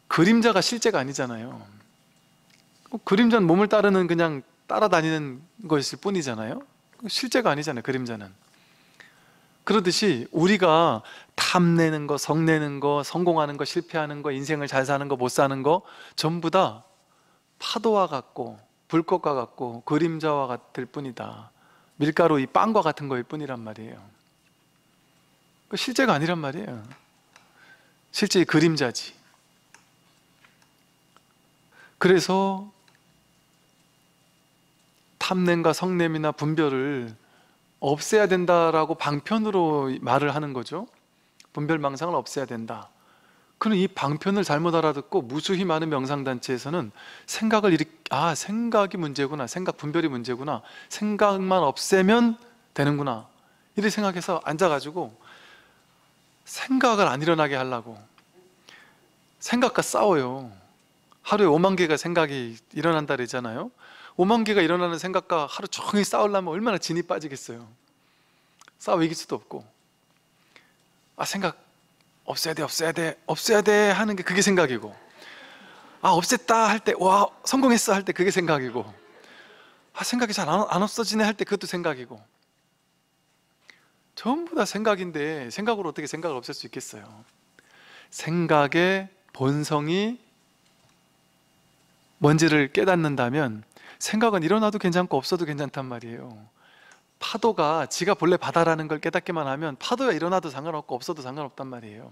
그림자가 실제가 아니잖아요. 그림자는 몸을 따르는 그냥 따라다니는 것일 뿐이잖아요. 실제가 아니잖아요. 그림자는. 그러듯이 우리가 탐내는 거, 성내는 거, 성공하는 거, 실패하는 거, 인생을 잘 사는 거, 못 사는 거 전부 다 파도와 같고 불꽃과 같고 그림자와 같을 뿐이다. 밀가루 이 빵과 같은 거일 뿐이란 말이에요. 그 실제가 아니란 말이에요. 실제 그림자지. 그래서 탐냄과 성냄이나 분별을 없애야 된다라고 방편으로 말을 하는 거죠. 분별 망상을 없애야 된다. 그는 이 방편을 잘못 알아듣고 무수히 많은 명상단체에서는 생각을 일으 아 생각이 문제구나 생각 분별이 문제구나 생각만 없애면 되는구나 이렇게 생각해서 앉아가지고 생각을 안 일어나게 하려고 생각과 싸워요. 하루에 5만 개가 생각이 일어난다 그러잖아요. 5만 개가 일어나는 생각과 하루 종일 싸우려면 얼마나 진이 빠지겠어요. 싸워 이길 수도 없고. 아, 생각 없애야 돼, 없애야 돼, 없애야 돼 하는 게 그게 생각이고. 아, 없앴다 할 때, 와, 성공했어 할 때 그게 생각이고. 아, 생각이 잘 안 없어지네 할 때 그것도 생각이고. 전부 다 생각인데 생각으로 어떻게 생각을 없앨 수 있겠어요? 생각의 본성이 뭔지를 깨닫는다면 생각은 일어나도 괜찮고 없어도 괜찮단 말이에요. 파도가 지가 본래 바다라는 걸 깨닫기만 하면 파도야 일어나도 상관없고 없어도 상관없단 말이에요.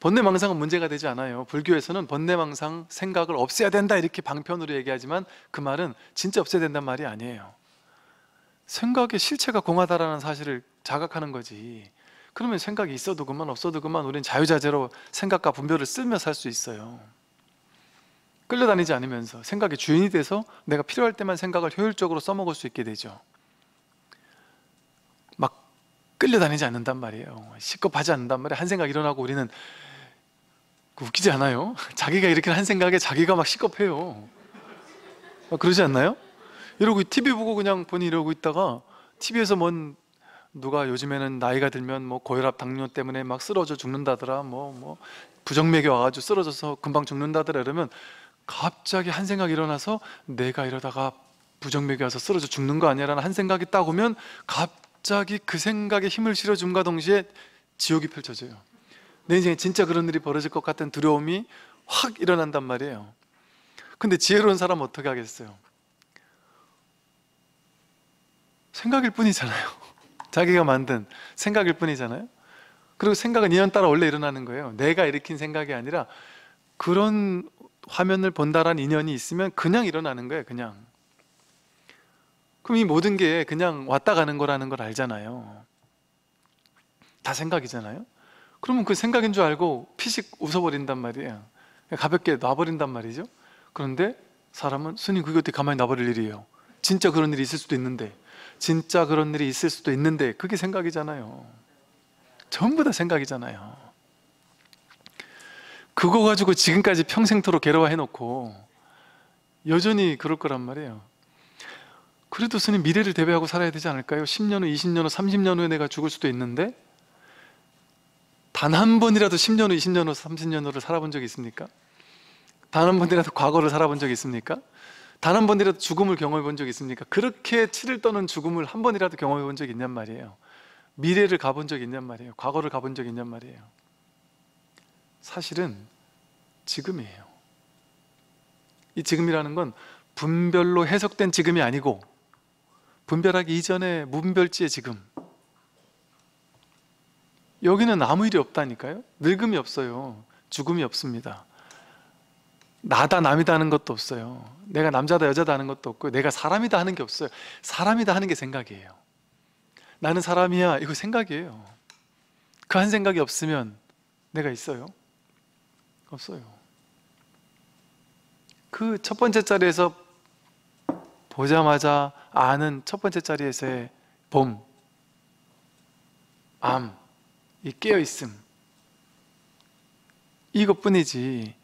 번뇌망상은 문제가 되지 않아요. 불교에서는 번뇌망상 생각을 없애야 된다 이렇게 방편으로 얘기하지만 그 말은 진짜 없애야 된단 말이 아니에요. 생각의 실체가 공하다라는 사실을 자각하는 거지. 그러면 생각이 있어도 그만 없어도 그만 우리 자유자재로 생각과 분별을 쓰며 살 수 있어요. 끌려다니지 않으면서 생각의 주인이 돼서 내가 필요할 때만 생각을 효율적으로 써먹을 수 있게 되죠. 막 끌려다니지 않는단 말이에요. 시급하지 않는단 말이에요. 한 생각 일어나고 우리는 웃기지 않아요? <laughs> 자기가 일으킨 한 생각에 자기가 막 시급해요. 그러지 않나요? 이러고 TV 보고 그냥 본인 이러고 있다가 TV에서 뭔 누가 요즘에는 나이가 들면 뭐 고혈압, 당뇨 때문에 막 쓰러져 죽는다더라, 뭐뭐 뭐 부정맥이 와가지고 쓰러져서 금방 죽는다더라 이러면 갑자기 한 생각 이 일어나서 내가 이러다가 부정맥이 와서 쓰러져 죽는 거 아니야라는 한 생각이 딱 오면 갑자기 그 생각에 힘을 실어준과 동시에 지옥이 펼쳐져요. 내 인생에 진짜 그런 일이 벌어질 것 같은 두려움이 확 일어난단 말이에요. 근데 지혜로운 사람 어떻게 하겠어요? 생각일 뿐이잖아요. <laughs> 자기가 만든 생각일 뿐이잖아요. 그리고 생각은 인연 따라 원래 일어나는 거예요. 내가 일으킨 생각이 아니라 그런 화면을 본다라는 인연이 있으면 그냥 일어나는 거예요. 그냥. 그럼 이 모든 게 그냥 왔다 가는 거라는 걸 알잖아요. 다 생각이잖아요. 그러면 그 생각인 줄 알고 피식 웃어버린단 말이에요. 가볍게 놔버린단 말이죠. 그런데 사람은 스님 그게 어떻게 가만히 놔버릴 일이에요. 진짜 그런 일이 있을 수도 있는데, 진짜 그런 일이 있을 수도 있는데, 그게 생각이잖아요. 전부 다 생각이잖아요. 그거 가지고 지금까지 평생토록 괴로워해 놓고, 여전히 그럴 거란 말이에요. 그래도 스님 미래를 대비하고 살아야 되지 않을까요? 10년 후, 20년 후, 30년 후에 내가 죽을 수도 있는데, 단 한 번이라도 10년 후, 20년 후, 30년 후를 살아본 적이 있습니까? 단 한 번이라도 과거를 살아본 적이 있습니까? 단한 번이라도 죽음을 경험해 본 적 있습니까? 그렇게 치를 떠는 죽음을 한 번이라도 경험해 본 적 있냔 말이에요. 미래를 가본 적 있냔 말이에요. 과거를 가본 적 있냔 말이에요. 사실은 지금이에요. 이 지금이라는 건 분별로 해석된 지금이 아니고 분별하기 이전의 문별지의 지금. 여기는 아무 일이 없다니까요. 늙음이 없어요. 죽음이 없습니다. 나다 남이다 하는 것도 없어요. 내가 남자다 여자다 하는 것도 없고 내가 사람이다 하는 게 없어요. 사람이다 하는 게 생각이에요. 나는 사람이야 이거 생각이에요. 그 한 생각이 없으면 내가 있어요? 없어요. 그 첫 번째 자리에서 보자마자 아는 첫 번째 자리에서의 봄, 암, 이 깨어있음. 이것뿐이지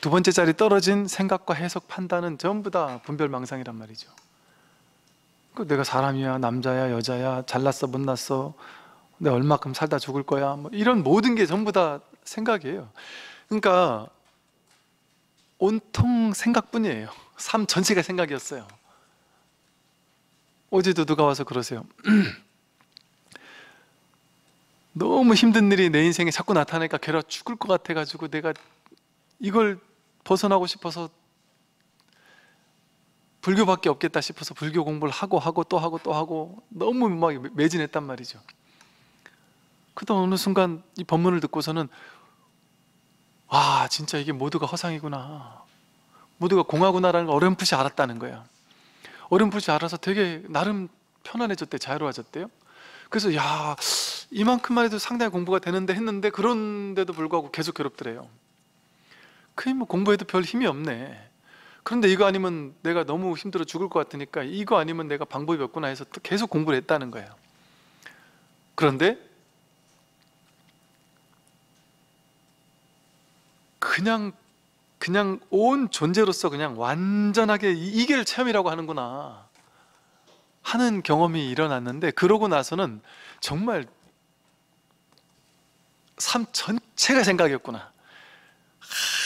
두 번째 자리 떨어진 생각과 해석, 판단은 전부 다 분별망상이란 말이죠. 그 내가 사람이야, 남자야, 여자야, 잘났어, 못났어, 내가 얼마큼 살다 죽을 거야, 뭐 이런 모든 게 전부 다 생각이에요. 그러니까 온통 생각뿐이에요. 삶 전체가 생각이었어요. 어제도 누가 와서 그러세요. <clears throat> 너무 힘든 일이 내 인생에 자꾸 나타나니까 괴로워 죽을 것 같아가지고 내가 이걸 벗어나고 싶어서 불교밖에 없겠다 싶어서 불교 공부를 하고 하고 또 하고 또 하고 너무 막 매진했단 말이죠. 그러다 어느 순간 이 법문을 듣고서는 아 진짜 이게 모두가 허상이구나. 모두가 공하구나라는 걸 어렴풋이 알았다는 거야. 어렴풋이 알아서 되게 나름 편안해졌대, 자유로워졌대요. 그래서 야 이만큼만 해도 상당히 공부가 되는데 했는데 그런데도 불구하고 계속 괴롭더래요. 그게 뭐 공부해도 별 힘이 없네. 그런데 이거 아니면 내가 너무 힘들어 죽을 것 같으니까 이거 아니면 내가 방법이 없구나 해서 계속 공부를 했다는 거예요. 그런데 그냥 그냥 온 존재로서 그냥 완전하게 이길 체험이라고 하는구나 하는 경험이 일어났는데 그러고 나서는 정말 삶 전체가 생각이었구나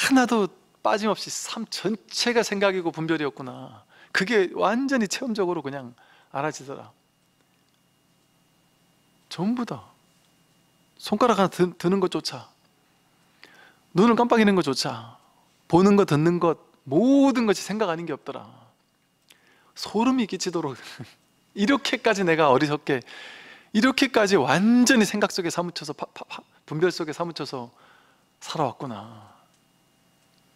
하나도 빠짐없이 삶 전체가 생각이고 분별이었구나 그게 완전히 체험적으로 그냥 알아지더라 전부 다 손가락 하나 드, 드는 것조차 눈을 깜빡이는 것조차 보는 것 듣는 것 모든 것이 생각 아닌 게 없더라 소름이 끼치도록 <laughs> 이렇게까지 내가 어리석게 이렇게까지 완전히 생각 속에 사무쳐서 파, 파, 파, 분별 속에 사무쳐서 살아왔구나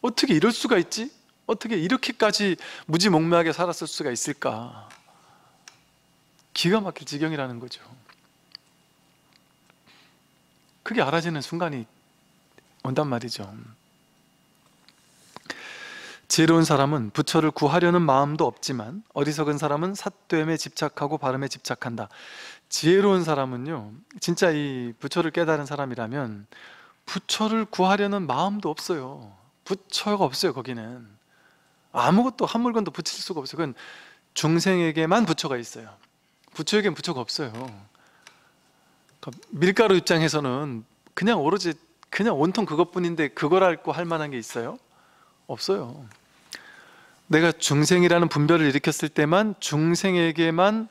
어떻게 이럴 수가 있지? 어떻게 이렇게까지 무지몽매하게 살았을 수가 있을까? 기가 막힐 지경이라는 거죠. 그게 알아지는 순간이 온단 말이죠. 지혜로운 사람은 부처를 구하려는 마음도 없지만 어리석은 사람은 사됨에 집착하고 바람에 집착한다. 지혜로운 사람은요, 진짜 이 부처를 깨달은 사람이라면 부처를 구하려는 마음도 없어요. 부처가 없어요 거기는 아무것도 한 물건도 붙일 수가 없어요 그건 중생에게만 부처가 있어요 부처에게 부처가 없어요 그러니까 밀가루 입장에서는 그냥 오로지 그냥 온통 그것뿐인데 그걸 알고 할 만한 게 있어요? 없어요 내가 중생이라는 분별을 일으켰을 때만 중생에게만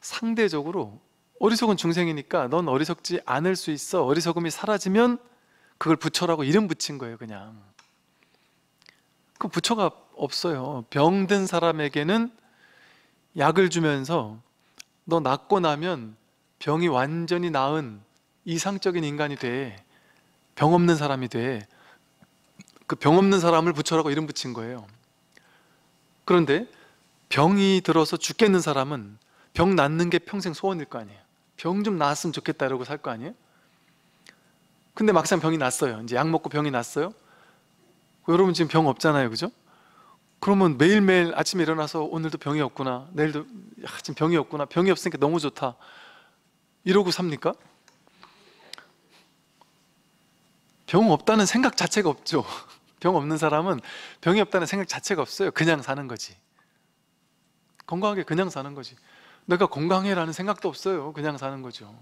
상대적으로 어리석은 중생이니까 넌 어리석지 않을 수 있어 어리석음이 사라지면 그걸 부처라고 이름 붙인 거예요, 그냥. 그 부처가 없어요. 병든 사람에게는 약을 주면서 너 낫고 나면 병이 완전히 나은 이상적인 인간이 돼. 병 없는 사람이 돼. 그 병 없는 사람을 부처라고 이름 붙인 거예요. 그런데 병이 들어서 죽겠는 사람은 병 낫는 게 평생 소원일 거 아니에요. 병좀나으면 좋겠다 이러고 살 거 아니에요? 근데 막상 병이 났어요. 이제 약 먹고 병이 났어요. 여러분 지금 병 없잖아요. 그죠? 그러면 매일매일 아침에 일어나서 오늘도 병이 없구나. 내일도 야, 지금 병이 없구나. 병이 없으니까 너무 좋다. 이러고 삽니까? 병 없다는 생각 자체가 없죠. <laughs> 병 없는 사람은 병이 없다는 생각 자체가 없어요. 그냥 사는 거지. 건강하게 그냥 사는 거지. 내가 건강해라는 생각도 없어요. 그냥 사는 거죠.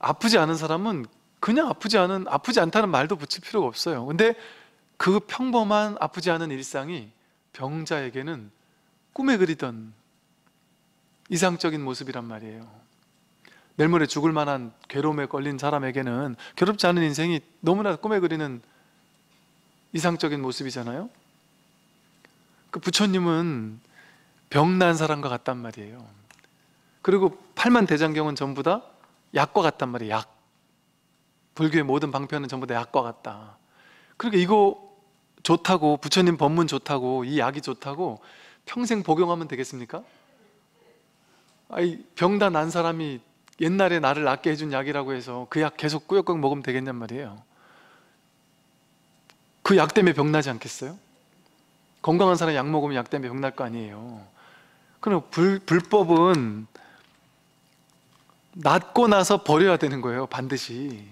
아프지 않은 사람은 그냥 아프지 않은 아프지 않다는 말도 붙일 필요가 없어요. 근데 그 평범한 아프지 않은 일상이 병자에게는 꿈에 그리던 이상적인 모습이란 말이에요. 내일 모레 죽을 만한 괴로움에 걸린 사람에게는 괴롭지 않은 인생이 너무나 꿈에 그리는 이상적인 모습이잖아요. 그 부처님은 병난 사람과 같단 말이에요. 그리고 팔만 대장경은 전부 다 약과 같단 말이에요. 약. 불교의 모든 방편은 전부 내 약과 같다. 그러니까 이거 좋다고 부처님 법문 좋다고 이 약이 좋다고 평생 복용하면 되겠습니까? 아이 병다 난 사람이 옛날에 나를 낫게 해준 약이라고 해서 그 약 계속 꾸역꾸역 먹으면 되겠냔 말이에요. 그 약 때문에 병 나지 않겠어요? 건강한 사람 약 먹으면 약 때문에 병 날 거 아니에요. 그럼 불, 불법은 낫고 나서 버려야 되는 거예요, 반드시.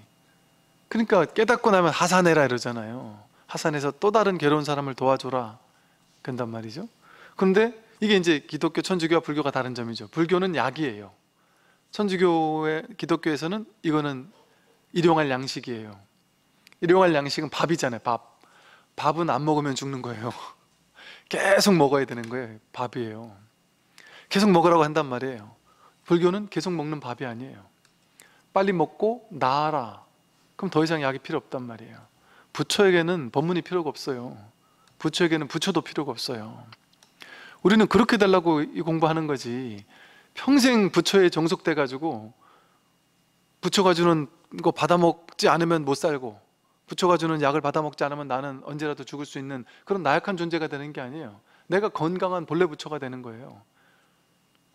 그러니까 깨닫고 나면 하산해라 이러잖아요. 하산해서 또 다른 괴로운 사람을 도와줘라. 그런단 말이죠. 그런데 이게 이제 기독교, 천주교와 불교가 다른 점이죠. 불교는 약이에요. 천주교의 기독교에서는 이거는 일용할 양식이에요. 일용할 양식은 밥이잖아요. 밥. 밥은 안 먹으면 죽는 거예요. <laughs> 계속 먹어야 되는 거예요. 밥이에요. 계속 먹으라고 한단 말이에요. 불교는 계속 먹는 밥이 아니에요. 빨리 먹고 나아라. 그럼 더 이상 약이 필요 없단 말이에요 부처에게는 법문이 필요가 없어요 부처에게는 부처도 필요가 없어요 우리는 그렇게 달라고 공부하는 거지 평생 부처에 정속돼 가지고 부처가 주는 거 받아먹지 않으면 못 살고 부처가 주는 약을 받아먹지 않으면 나는 언제라도 죽을 수 있는 그런 나약한 존재가 되는 게 아니에요 내가 건강한 본래 부처가 되는 거예요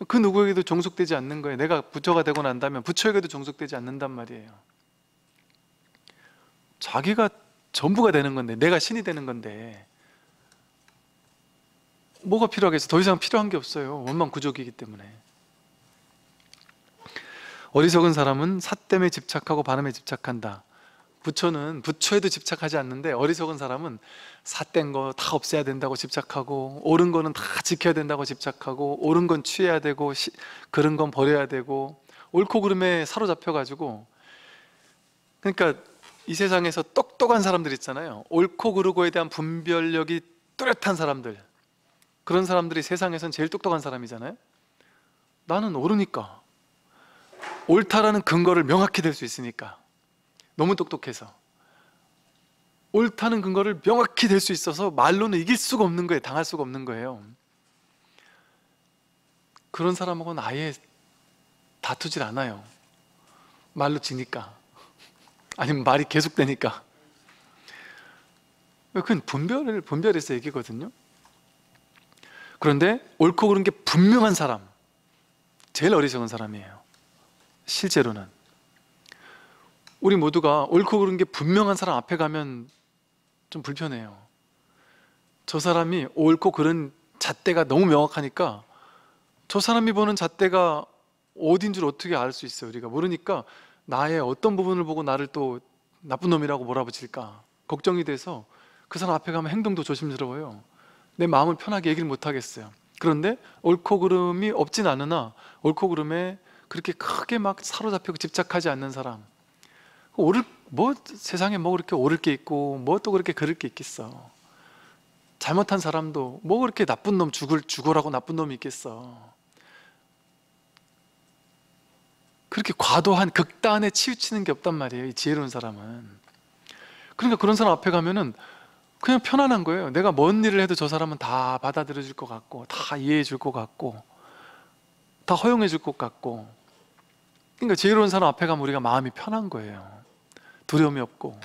그 누구에게도 종속되지 않는 거예요 내가 부처가 되고 난다면 부처에게도 종속되지 않는단 말이에요 자기가 전부가 되는 건데 내가 신이 되는 건데 뭐가 필요하겠어? 더 이상 필요한 게 없어요. 원망 구족이기 때문에. 어리석은 사람은 사땜에 집착하고 바람에 집착한다. 부처는 부처에도 집착하지 않는데 어리석은 사람은 사된 거다 없애야 된다고 집착하고 옳은 거는 다 지켜야 된다고 집착하고 옳은 건 취해야 되고 시, 그런 건 버려야 되고 옳고 그름에 사로잡혀 가지고 그러니까 이 세상에서 똑똑한 사람들 있잖아요. 옳고 그르고에 대한 분별력이 뚜렷한 사람들. 그런 사람들이 세상에선 제일 똑똑한 사람이잖아요. 나는 옳으니까. 옳다라는 근거를 명확히 될 수 있으니까. 너무 똑똑해서. 옳다는 근거를 명확히 될 수 있어서 말로는 이길 수가 없는 거예요. 당할 수가 없는 거예요. 그런 사람하고는 아예 다투질 않아요. 말로 지니까. 아니면 말이 계속되니까. 그건 분별을 분별해서 얘기거든요. 그런데 옳고 그른 게 분명한 사람, 제일 어리석은 사람이에요. 실제로는 우리 모두가 옳고 그른 게 분명한 사람 앞에 가면 좀 불편해요. 저 사람이 옳고 그른 잣대가 너무 명확하니까 저 사람이 보는 잣대가 어딘 줄 어떻게 알 수 있어요 우리가 모르니까 나의 어떤 부분을 보고 나를 또 나쁜 놈이라고 몰아붙일까 걱정이 돼서 그 사람 앞에 가면 행동도 조심스러워요. 내 마음을 편하게 얘기를 못 하겠어요. 그런데 옳고 그름이 없진 않으나 옳고 그름에 그렇게 크게 막 사로잡히고 집착하지 않는 사람. 오를 뭐 세상에 뭐 그렇게 오를 게 있고 뭐 또 그렇게 그럴 게 있겠어. 잘못한 사람도 뭐 그렇게 나쁜 놈 죽을 죽으라고 나쁜 놈이 있겠어. 그렇게 과도한 극단에 치우치는 게 없단 말이에요. 이 지혜로운 사람은. 그러니까 그런 사람 앞에 가면은 그냥 편안한 거예요. 내가 뭔 일을 해도 저 사람은 다 받아들여 줄 것 같고, 다 이해해 줄 것 같고, 다 허용해 줄 것 같고. 그러니까 지혜로운 사람 앞에 가면 우리가 마음이 편한 거예요. 두려움이 없고.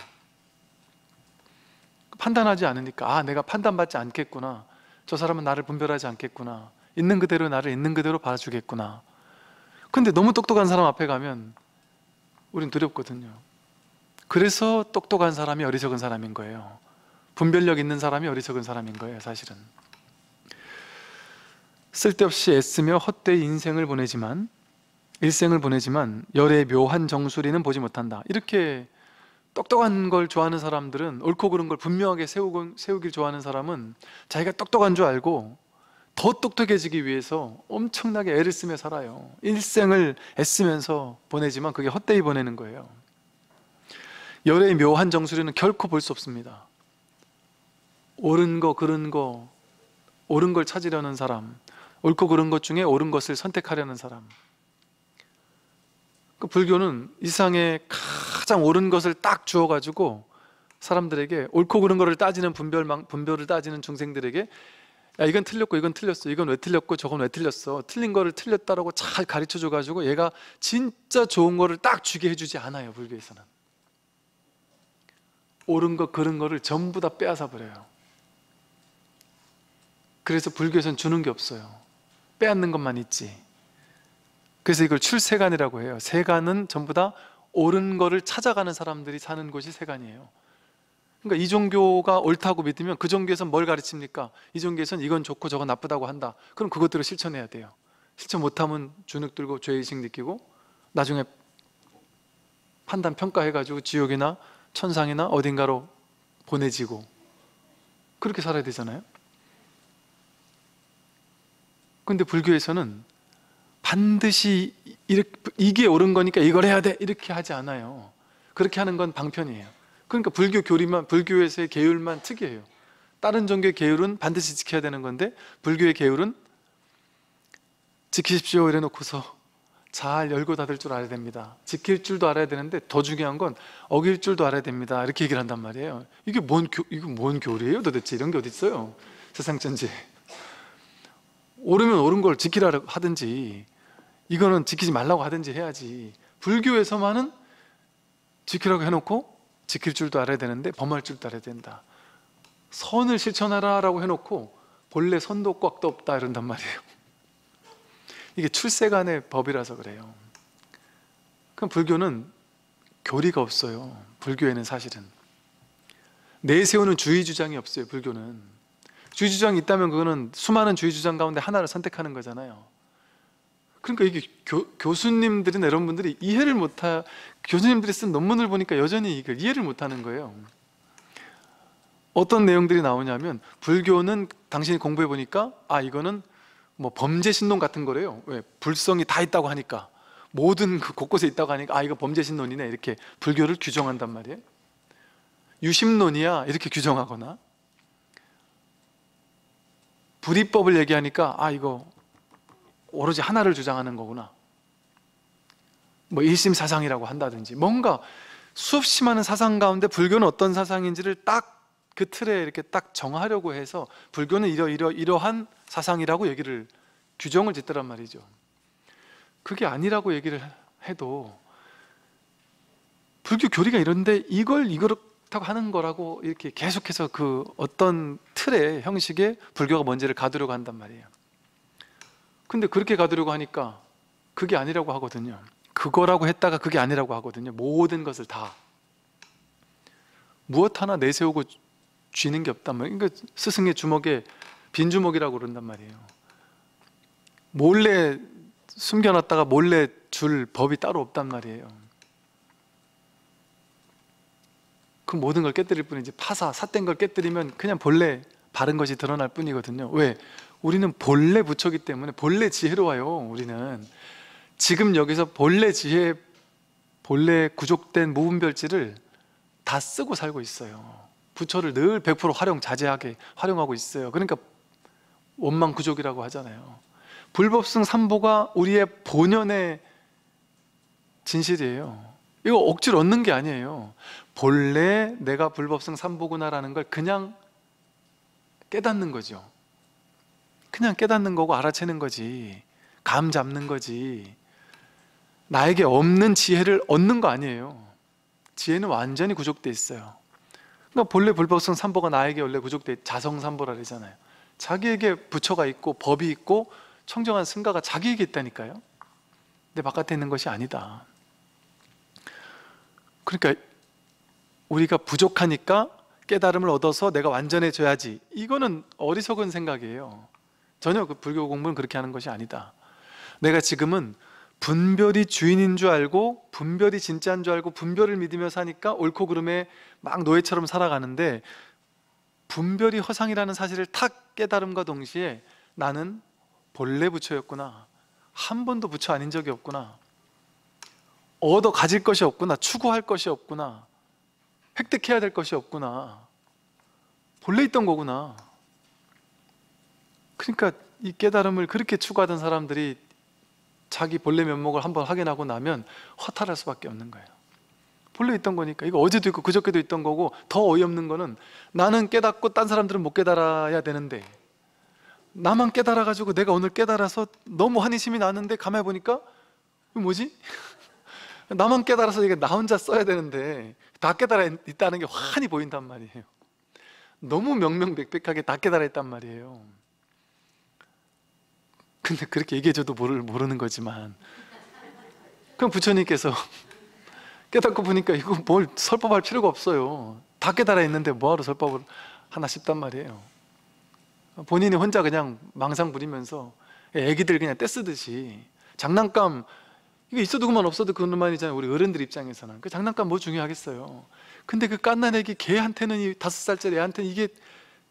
판단하지 않으니까, 아, 내가 판단받지 않겠구나. 저 사람은 나를 분별하지 않겠구나. 있는 그대로 나를 있는 그대로 봐주겠구나. 근데 너무 똑똑한 사람 앞에 가면 우린 두렵거든요. 그래서 똑똑한 사람이 어리석은 사람인 거예요. 분별력 있는 사람이 어리석은 사람인 거예요, 사실은. 쓸데없이 애쓰며 헛되이 인생을 보내지만 일생을 보내지만 열의 묘한 정수리는 보지 못한다. 이렇게 똑똑한 걸 좋아하는 사람들은 옳고 그른 걸 분명하게 세우고, 세우길 좋아하는 사람은 자기가 똑똑한 줄 알고 더 똑똑해지기 위해서 엄청나게 애를 쓰며 살아요. 일생을 애쓰면서 보내지만 그게 헛되이 보내는 거예요. 열의 묘한 정수리는 결코 볼 수 없습니다. 옳은 거, 그른 거, 옳은 걸 찾으려는 사람, 옳고 그른 것 중에 옳은 것을 선택하려는 사람. 그 불교는 이상에 가장 옳은 것을 딱 주어가지고 사람들에게 옳고 그른 것을 따지는 분별 분별을 따지는 중생들에게 야 이건 틀렸고 이건 틀렸어 이건 왜 틀렸고 저건 왜 틀렸어 틀린 거를 틀렸다라고 잘 가르쳐 줘가지고 얘가 진짜 좋은 거를 딱 주게 해주지 않아요 불교에서는 옳은 거 그른 거를 전부 다 빼앗아 버려요 그래서 불교에서는 주는 게 없어요 빼앗는 것만 있지 그래서 이걸 출세관이라고 해요 세관은 전부 다 옳은 거를 찾아가는 사람들이 사는 곳이 세관이에요 그러니까 이 종교가 옳다고 믿으면 그 종교에선 뭘 가르칩니까? 이 종교에선 이건 좋고 저건 나쁘다고 한다. 그럼 그것들을 실천해야 돼요. 실천 못하면 주눅 들고 죄의식 느끼고 나중에 판단 평가해가지고 지옥이나 천상이나 어딘가로 보내지고 그렇게 살아야 되잖아요. 근데 불교에서는 반드시 이렇게, 이게 옳은 거니까 이걸 해야 돼 이렇게 하지 않아요. 그렇게 하는 건 방편이에요. 그러니까 불교 교리만 불교에서의 계율만 특이해요. 다른 종교의 계율은 반드시 지켜야 되는 건데 불교의 계율은 지키십시오 이래 놓고서 잘 열고 닫을 줄 알아야 됩니다. 지킬 줄도 알아야 되는데 더 중요한 건 어길 줄도 알아야 됩니다. 이렇게 얘기를 한단 말이에요. 이게 뭔 교, 이거 뭔 교리예요? 도대체 이런 게 어디 있어요? 세상 전지. 오르면 오른 걸 지키라 고 하든지 이거는 지키지 말라고 하든지 해야지. 불교에서만은 지키라고 해놓고 지킬 줄도 알아야 되는데 범할 줄도 알아야 된다. 선을 실천하라라고 해놓고 본래 선도 꽉도 없다 이런단 말이에요. 이게 출세간의 법이라서 그래요. 그럼 불교는 교리가 없어요. 불교에는 사실은 내세우는 주의 주장이 없어요. 불교는 주의 주장이 있다면 그거는 수많은 주의 주장 가운데 하나를 선택하는 거잖아요. 그러니까 이게 교, 교수님들이나 이런 분들이 이해를 못하 교수님들이 쓴 논문을 보니까 여전히 이걸 이해를 못하는 거예요. 어떤 내용들이 나오냐면 불교는 당신이 공부해 보니까 아 이거는 뭐 범죄 신론 같은 거래요. 왜 불성이 다 있다고 하니까 모든 그 곳곳에 있다고 하니까 아 이거 범죄 신론이네 이렇게 불교를 규정한단 말이에요. 유심론이야 이렇게 규정하거나 불이법을 얘기하니까 아 이거 오로지 하나를 주장하는 거구나 뭐 일심 사상이라고 한다든지 뭔가 수없이 많은 사상 가운데 불교는 어떤 사상인지를 딱 그 틀에 이렇게 딱 정하려고 해서 불교는 이러 이러 이러한 사상이라고 얘기를 규정을 짓더란 말이죠. 그게 아니라고 얘기를 해도 불교 교리가 이런데 이걸 이렇다고 하는 거라고 이렇게 계속해서 그 어떤 틀의 형식에 불교가 뭔지를 가두려고 한단 말이에요. 근데 그렇게 가두려고 하니까 그게 아니라고 하거든요. 그거라고 했다가 그게 아니라고 하거든요. 모든 것을 다 무엇 하나 내세우고 쥐는 게 없단 말이에요. 그러니까 스승의 주먹에 빈 주먹이라고 그런단 말이에요. 몰래 숨겨놨다가 몰래 줄 법이 따로 없단 말이에요. 그 모든 걸 깨뜨릴 뿐이지 파사 삿된 걸 깨뜨리면 그냥 본래 바른 것이 드러날 뿐이거든요. 왜? 우리는 본래 부처기 때문에 본래 지혜로워요. 우리는 지금 여기서 본래 지혜, 본래 구족된 무분별지를 다 쓰고 살고 있어요. 부처를 늘 100% 활용 자제하게 활용하고 있어요. 그러니까 원망 구족이라고 하잖아요. 불법승 삼보가 우리의 본연의 진실이에요. 이거 억지로 얻는 게 아니에요. 본래 내가 불법승 삼보구나라는 걸 그냥 깨닫는 거죠. 그냥 깨닫는 거고 알아채는 거지. 감 잡는 거지. 나에게 없는 지혜를 얻는 거 아니에요. 지혜는 완전히 구족돼 있어요. 그러니까 본래 불법성 삼보가 나에게 원래 구족돼 자성 삼보라 그러잖아요. 자기에게 부처가 있고 법이 있고 청정한 승가가 자기에게 있다니까요. 근데 바깥에 있는 것이 아니다. 그러니까 우리가 부족하니까 깨달음을 얻어서 내가 완전해져야지. 이거는 어리석은 생각이에요. 전혀 그 불교 공부는 그렇게 하는 것이 아니다. 내가 지금은 분별이 주인인 줄 알고 분별이 진짜인 줄 알고 분별을 믿으며 사니까 옳고 그름에 막 노예처럼 살아가는데 분별이 허상이라는 사실을 탁 깨달음과 동시에 나는 본래 부처였구나 한 번도 부처 아닌 적이 없구나 얻어 가질 것이 없구나 추구할 것이 없구나 획득해야 될 것이 없구나 본래 있던 거구나 그러니까 이 깨달음을 그렇게 추구하던 사람들이 자기 본래 면목을 한번 확인하고 나면 허탈할 수밖에 없는 거예요. 본래 있던 거니까 이거 어제도 있고 그저께도 있던 거고 더 어이없는 거는 나는 깨닫고 딴 사람들은 못 깨달아야 되는데 나만 깨달아 가지고 내가 오늘 깨달아서 너무 한의심이 나는데 가만히 보니까 뭐지? <laughs> 나만 깨달아서 이게 나 혼자 써야 되는데 다 깨달아 있다는 게 환히 보인단 말이에요. 너무 명명백백하게 다 깨달아 있단 말이에요. 근데 그렇게 얘기해줘도 모를, 모르는 거지만 그럼 부처님께서 <laughs> 깨닫고 보니까 이거 뭘 설법할 필요가 없어요 다 깨달아 있는데 뭐하러 설법을 하나 싶단 말이에요 본인이 혼자 그냥 망상 부리면서 애기들 그냥 떼쓰듯이 장난감 이게 있어도 그만 없어도 그만이잖아요 우리 어른들 입장에서는 그 장난감 뭐 중요하겠어요 근데 그 깐난 애기 개한테는 이 다섯 살짜리 애한테는 이게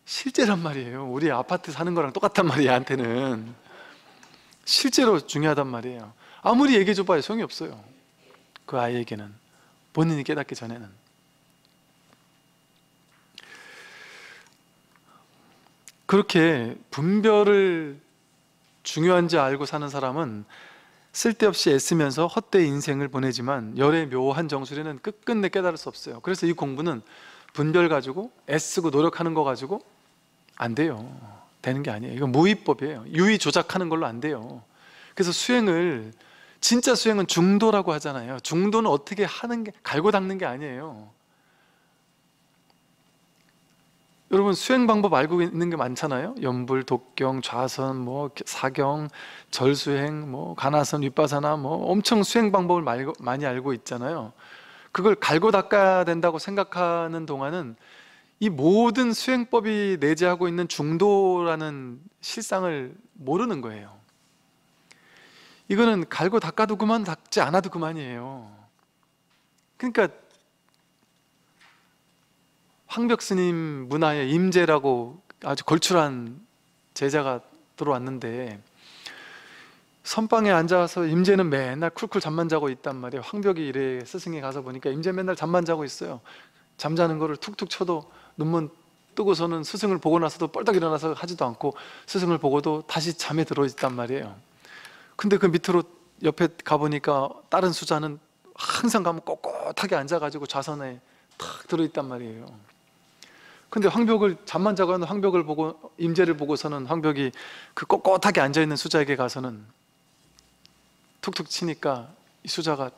실제란 말이에요 우리 아파트 사는 거랑 똑같단 말이에요 얘한테는 실제로 중요하단 말이에요. 아무리 얘기해줘봐야 소용이 없어요. 그 아이에게는 본인이 깨닫기 전에는 그렇게 분별을 중요한지 알고 사는 사람은 쓸데없이 애쓰면서 헛되 인생을 보내지만 열의 묘한 정수리는 끝끝내 깨달을 수 없어요. 그래서 이 공부는 분별 가지고 애쓰고 노력하는 거 가지고 안 돼요. 되는 게 아니에요. 이거 무위법이에요. 유의 조작하는 걸로 안 돼요. 그래서 수행을 진짜 수행은 중도라고 하잖아요. 중도는 어떻게 하는 게 갈고 닦는 게 아니에요. 여러분 수행 방법 알고 있는 게 많잖아요. 연불, 독경, 좌선, 뭐 사경, 절수행, 뭐 가나선, 윗바사나 뭐 엄청 수행 방법을 많이 알고 있잖아요. 그걸 갈고 닦아야 된다고 생각하는 동안은 이 모든 수행법이 내재하고 있는 중도라는 실상을 모르는 거예요. 이거는 갈고 닦아도 그만 닦지 않아도 그만이에요. 그러니까 황벽 스님 문화의 임재라고 아주 걸출한 제자가 들어왔는데 선방에 앉아서 임재는 맨날 쿨쿨 잠만 자고 있단 말이에요. 황벽이 이래 스승이 가서 보니까 임재 맨날 잠만 자고 있어요. 잠자는 거를 툭툭 쳐도 눈만 뜨고서는 스승을 보고 나서도 뻘떡 일어나서 하지도 않고 스승을 보고도 다시 잠에 들어 있단 말이에요. 근데 그 밑으로 옆에 가보니까 다른 수자는 항상 가면 꼿꼿하게 앉아가지고 좌선에 탁 들어있단 말이에요. 근데 황벽을 잠만 자고 하는 황벽을 보고 임재를 보고서는 황벽이 그 꼿꼿하게 앉아 있는 수자에게 가서는 툭툭 치니까 이 수자가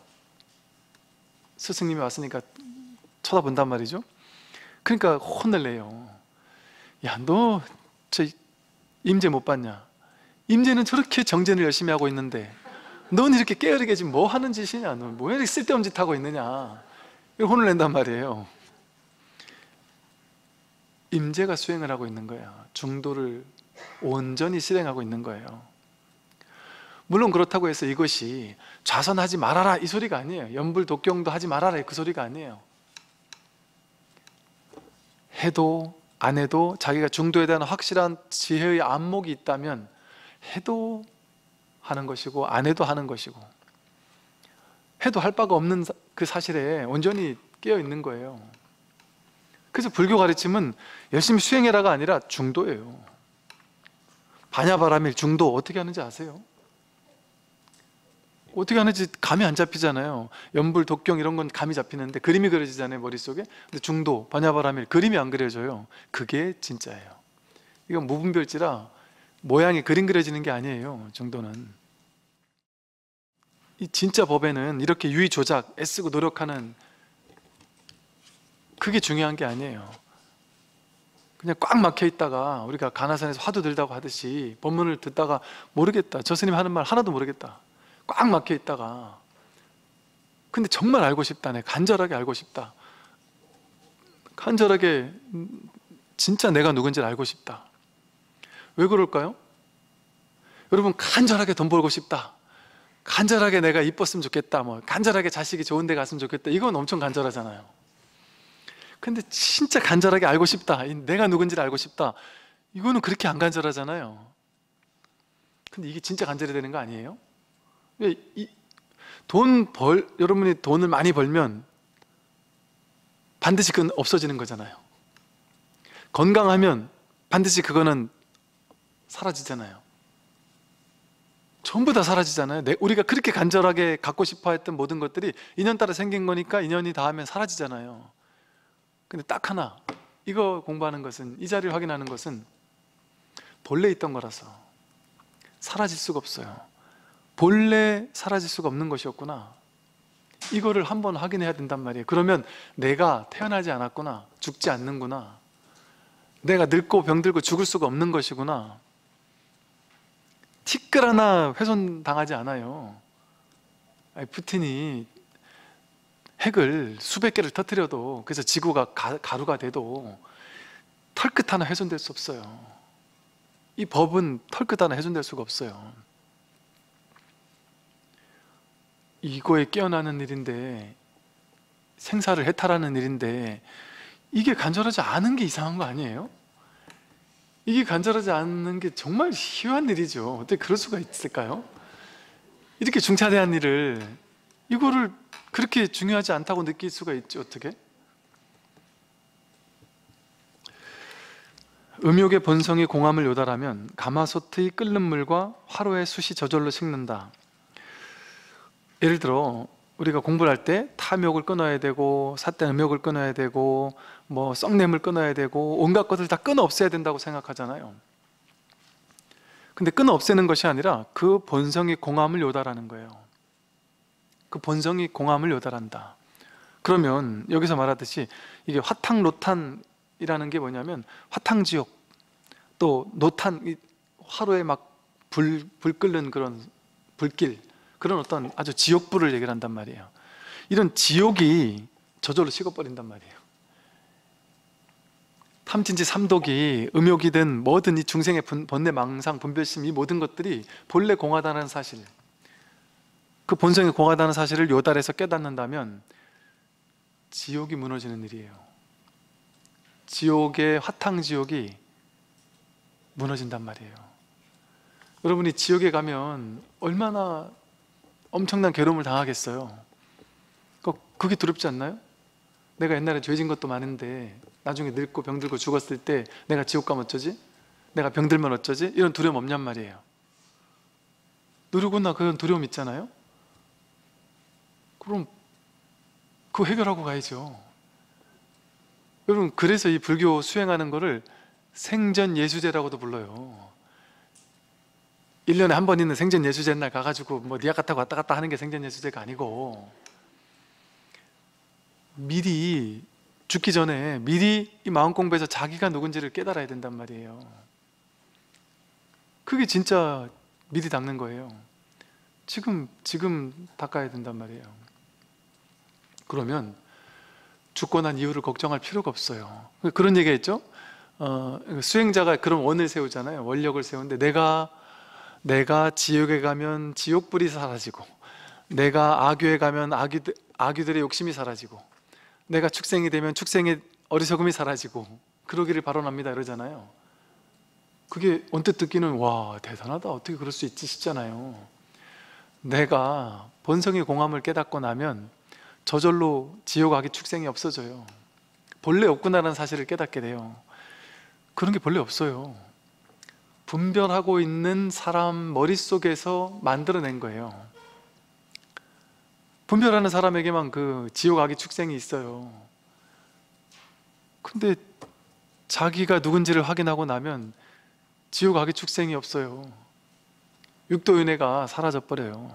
스승님이 왔으니까 쳐다본단 말이죠. 그러니까 혼을 내요. 야, 너 저 임제 못 봤냐? 임제는 저렇게 정진을 열심히 하고 있는데 넌 이렇게 깨어리게 지금 뭐 하는 짓이냐? 너뭐 이렇게 쓸데없는 짓 하고 있느냐? 혼을 낸단 말이에요. 임제가 수행을 하고 있는 거야. 중도를 온전히 실행하고 있는 거예요. 물론 그렇다고 해서 이것이 좌선하지 말아라 이 소리가 아니에요. 연불 독경도 하지 말아라 그 소리가 아니에요. 해도 안 해도 자기가 중도에 대한 확실한 지혜의 안목이 있다면 해도 하는 것이고 안 해도 하는 것이고 해도 할 바가 없는 그 사실에 온전히 깨어 있는 거예요. 그래서 불교 가르침은 열심히 수행해라가 아니라 중도예요. 반야바라밀 중도 어떻게 하는지 아세요? 어떻게 하는지 감이 안 잡히잖아요. 연불, 독경 이런 건 감이 잡히는데 그림이 그려지잖아요, 머릿속에. 근데 중도, 반야바람일 그림이 안 그려져요. 그게 진짜예요. 이건 무분별지라 모양이 그림 그려지는 게 아니에요. 중도는. 이 진짜 법에는 이렇게 유의 조작, 애쓰고 노력하는 그게 중요한 게 아니에요. 그냥 꽉 막혀 있다가 우리가 가나산에서 화두 들다고 하듯이 법문을 듣다가 모르겠다. 저 스님 하는 말 하나도 모르겠다. 꽉 막혀 있다가 근데 정말 알고 싶다네 간절하게 알고 싶다 간절하게 진짜 내가 누군지를 알고 싶다 왜 그럴까요? 여러분 간절하게 돈 벌고 싶다 간절하게 내가 이뻤으면 좋겠다 뭐 간절하게 자식이 좋은 데 갔으면 좋겠다 이건 엄청 간절하잖아요 근데 진짜 간절하게 알고 싶다 내가 누군지를 알고 싶다 이거는 그렇게 안 간절하잖아요 근데 이게 진짜 간절해 되는 거 아니에요? 예, 돈 벌, 여러분이 돈을 많이 벌면 반드시 그건 없어지는 거잖아요. 건강하면 반드시 그거는 사라지잖아요. 전부 다 사라지잖아요. 우리가 그렇게 간절하게 갖고 싶어 했던 모든 것들이 인연따라 생긴 거니까 인연이 다으면 사라지잖아요. 근데 딱 하나, 이거 공부하는 것은, 이 자리를 확인하는 것은 본래 있던 거라서 사라질 수가 없어요. 본래 사라질 수가 없는 것이었구나. 이거를 한번 확인해야 된단 말이에요. 그러면 내가 태어나지 않았구나. 죽지 않는구나. 내가 늙고 병들고 죽을 수가 없는 것이구나. 티끌 하나 훼손당하지 않아요. 아니, 푸틴이 핵을 수백 개를 터뜨려도 그래서 지구가 가, 루가 돼도 털끝 하나 훼손될 수 없어요. 이 법은 털끝 하나 훼손될 수가 없어요. 이거에 깨어나는 일인데 생사를 해탈하는 일인데 이게 간절하지 않은 게 이상한 거 아니에요? 이게 간절하지 않는 게 정말 희한 일이죠. 어떻게 그럴 수가 있을까요? 이렇게 중차대한 일을 이거를 그렇게 중요하지 않다고 느낄 수가 있지 어떻게? 음욕의 본성이 공함을 요달하면 가마솥의 끓는 물과 화로의 숯이 저절로 식는다. 예를 들어 우리가 공부를 할 때 탐욕을 끊어야 되고 삿된 음욕을 끊어야 되고 뭐 썩냄을 끊어야 되고 온갖 것을 다 끊어 없애야 된다고 생각하잖아요. 근데 끊어 없애는 것이 아니라 그 본성이 공함을 요달하는 거예요. 그 본성이 공함을 요달한다. 그러면 여기서 말하듯이 이게 화탕 노탄이라는 게 뭐냐면 화탕 지옥 또 노탄 화로에 막 불불 끓는 그런 불길 그런 어떤 아주 지옥불을 얘기를 한단 말이에요 이런 지옥이 저절로 식어버린단 말이에요 탐진지 삼독이 음욕이든 뭐든 이 중생의 번뇌 망상 분별심 이 모든 것들이 본래 공하다는 사실 그 본성이 공하다는 사실을 요달해서 깨닫는다면 지옥이 무너지는 일이에요 지옥의 화탕지옥이 무너진단 말이에요 여러분이 지옥에 가면 얼마나 엄청난 괴로움을 당하겠어요. 그게 두렵지 않나요? 내가 옛날에 죄진 것도 많은데 나중에 늙고 병들고 죽었을 때 내가 지옥 가면 어쩌지? 내가 병들면 어쩌지? 이런 두려움 없냔 말이에요. 누르고나 그런 두려움 있잖아요. 그럼 그 해결하고 가야죠. 여러분 그래서 이 불교 수행하는 거를 생전 예수제라고도 불러요. 1년에 한 번 있는 생전 예수제 날 가가지고 뭐 니아카 타고 왔다 갔다 하는 게 생전 예수제가 아니고 미리 죽기 전에 미리 이 마음 공부에서 자기가 누군지를 깨달아야 된단 말이에요. 그게 진짜 미리 닦는 거예요. 지금 지금 닦아야 된단 말이에요. 그러면 죽고 난 이유를 걱정할 필요가 없어요. 그러니까 그런 얘기했죠. 어, 수행자가 그런 원을 세우잖아요. 원력을 세우는데 내가 내가 지옥에 가면 지옥불이 사라지고 내가 악교에 가면 악귀들 악유들의 욕심이 사라지고 내가 축생이 되면 축생의 어리석음이 사라지고 그러기를 바라합니다 이러잖아요 그게 언뜻 듣기는 와 대단하다 어떻게 그럴 수 있지 싶잖아요 내가 본성의 공함을 깨닫고 나면 저절로 지옥 악의 축생이 없어져요 본래 없구나라는 사실을 깨닫게 돼요 그런 게 본래 없어요 분별하고 있는 사람 머릿속에서 만들어낸 거예요 분별하는 사람에게만 그 지옥 악의 축생이 있어요 근데 자기가 누군지를 확인하고 나면 지옥 악의 축생이 없어요 육도윤회가 사라져버려요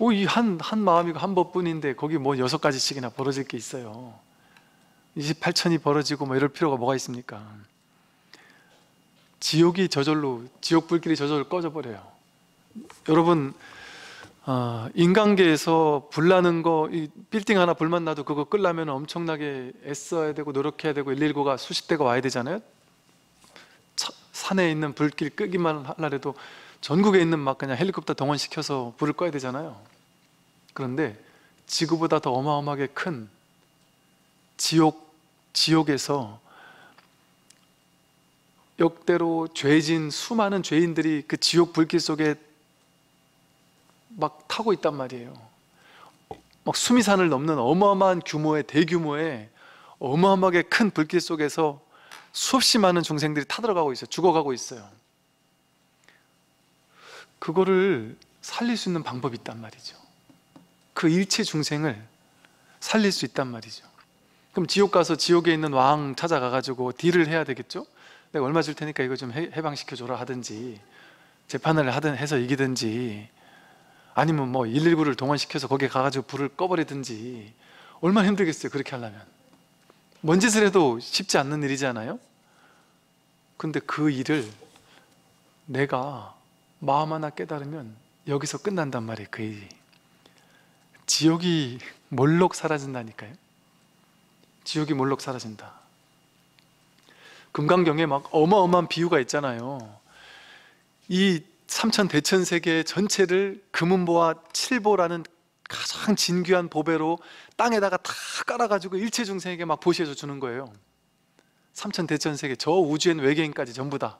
오, 이 한, 한 마음이고 한 법뿐인데 거기 뭐 여섯 가지씩이나 벌어질 게 있어요. 28천이 벌어지고 뭐 이럴 필요가 뭐가 있습니까? 지옥이 저절로 지옥 불길이 저절로 꺼져 버려요. 여러분 어, 인간계에서 불나는 거 빌딩 하나 불만 나도 그거 끌려면 엄청나게 애써야 되고 노력해야 되고 119가 수십 대가 와야 되잖아요. 차, 산에 있는 불길 끄기만 하려도 전국에 있는 막 그냥 헬리콥터 동원시켜서 불을 꺼야 되잖아요. 그런데 지구보다 더 어마어마하게 큰 지옥 지옥에서 역대로 죄진 수많은 죄인들이 그 지옥 불길 속에 막 타고 있단 말이에요. 막 수미산을 넘는 어마어마한 규모의 대규모의 어마어마하게 큰 불길 속에서 수없이 많은 중생들이 타들어가고 있어요. 죽어가고 있어요. 그거를 살릴 수 있는 방법이 있단 말이죠. 그 일체 중생을 살릴 수 있단 말이죠. 그럼 지옥 가서 지옥에 있는 왕 찾아가 가지고 딜을 해야 되겠죠? 내가 얼마 줄 테니까 이거 좀 해방시켜 줘라 하든지 재판을 하든 해서 이기든지 아니면 뭐 119를 동원시켜서 거기에 가가지고 불을 꺼버리든지 얼마나 힘들겠어요 그렇게 하려면 뭔 짓을 해도 쉽지 않는 일이잖아요 근데 그 일을 내가 마음 하나 깨달으면 여기서 끝난단 말이에요 그 일이 지옥이 몰록 사라진다니까요 지옥이 몰록 사라진다 금강경에 막 어마어마한 비유가 있잖아요. 이 삼천 대천 세계 전체를 금은보와 칠보라는 가장 진귀한 보배로 땅에다가 다 깔아가지고 일체 중생에게 막 보시해서 주는 거예요. 삼천 대천 세계 저 우주엔 외계인까지 전부 다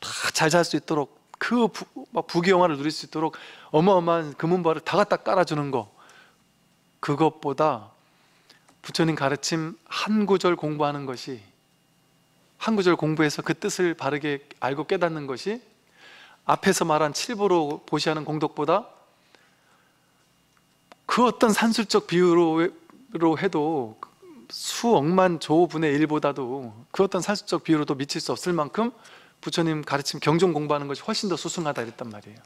다 잘 살 수 있도록 그 부귀영화를 누릴 수 있도록 어마어마한 금은보를 다 갖다 깔아주는 거 그것보다 부처님 가르침 한 구절 공부하는 것이 한 구절 공부해서 그 뜻을 바르게 알고 깨닫는 것이 앞에서 말한 칠보로 보시하는 공덕보다 그 어떤 산술적 비유로 해도 수억만 조분의 일보다도그 어떤 산술적 비유로도 미칠 수 없을 만큼 부처님 가르침 경종 공부하는 것이 훨씬 더 수승하다 이랬단 말이에요.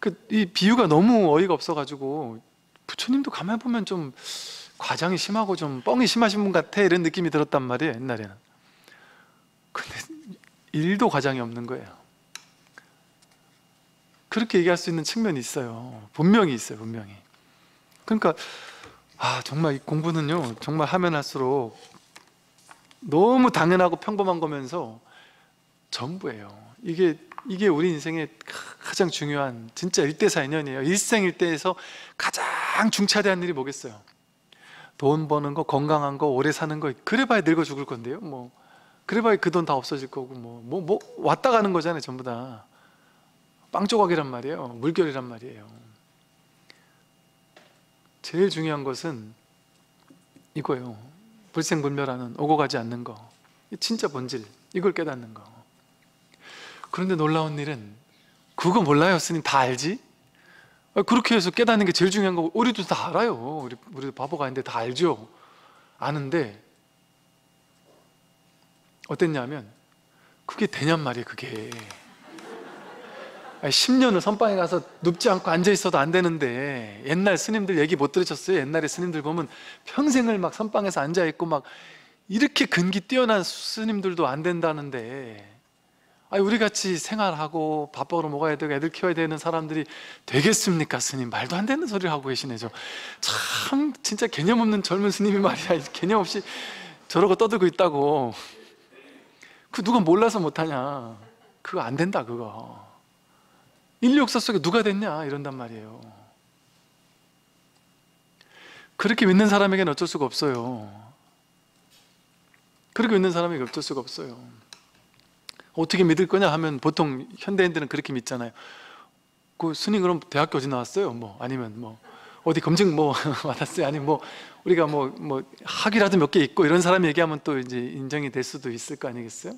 그 이 비유가 너무 어이가 없어가지고 부처님도 가만 히 보면 좀 과장이 심하고 좀 뻥이 심하신 분 같아 이런 느낌이 들었단 말이에요 옛날에는. 근데 일도 과장이 없는 거예요. 그렇게 얘기할 수 있는 측면이 있어요. 분명히 있어요, 분명히. 그러니까 아 정말 공부는요, 정말 하면 할수록 너무 당연하고 평범한 거면서 전부예요. 이게 이게 우리 인생의 가장 중요한 진짜 일대사 인연이에요. 일생 일대에서 가장 중차대한 일이 뭐겠어요? 돈 버는 거, 건강한 거, 오래 사는 거 그래봐야 늙어 죽을 건데요. 뭐 그래봐야 그 돈 다 없어질 거고 뭐, 뭐, 뭐 왔다 가는 거잖아요 전부 다빵 조각이란 말이에요 물결이란 말이에요 제일 중요한 것은 이거예요 불생불멸하는 오고 가지 않는 거 진짜 본질 이걸 깨닫는 거 그런데 놀라운 일은 그거 몰라요 스님 다 알지? 아, 그렇게 해서 깨닫는 게 제일 중요한 거고 우리도 다 알아요 우리, 우리도 바보가 아닌데 다 알죠 아는데 어땠냐면 그게 되냔 말이에요 그게 10년을 선방에 가서 눕지 않고 앉아 있어도 안 되는데 옛날 스님들 얘기 못 들으셨어요? 옛날에 스님들 보면 평생을 막 선방에서 앉아 있고 막 이렇게 근기 뛰어난 스님들도 안 된다는데 아니 우리 같이 생활하고 밥 먹으러 먹어야 되고 애들 키워야 되는 사람들이 되겠습니까 스님 말도 안 되는 소리를 하고 계시네 요참 진짜 개념 없는 젊은 스님이 말이야 개념 없이 저러고 떠들고 있다고 그 누가 몰라서 못하냐. 그거 안 된다, 그거. 인류 역사 속에 누가 됐냐, 이런단 말이에요. 그렇게 믿는 사람에게는 어쩔 수가 없어요. 그렇게 믿는 사람에게 어쩔 수가 없어요. 어떻게 믿을 거냐 하면 보통 현대인들은 그렇게 믿잖아요. 그 스님 그럼 대학교 어디 나왔어요? 뭐 아니면 뭐 어디 검증 뭐 <laughs> 받았어요? 아니면 뭐 우리가 뭐, 뭐 학위라도 몇 개 있고 이런 사람 얘기하면 또 이제 인정이 될 수도 있을 거 아니겠어요?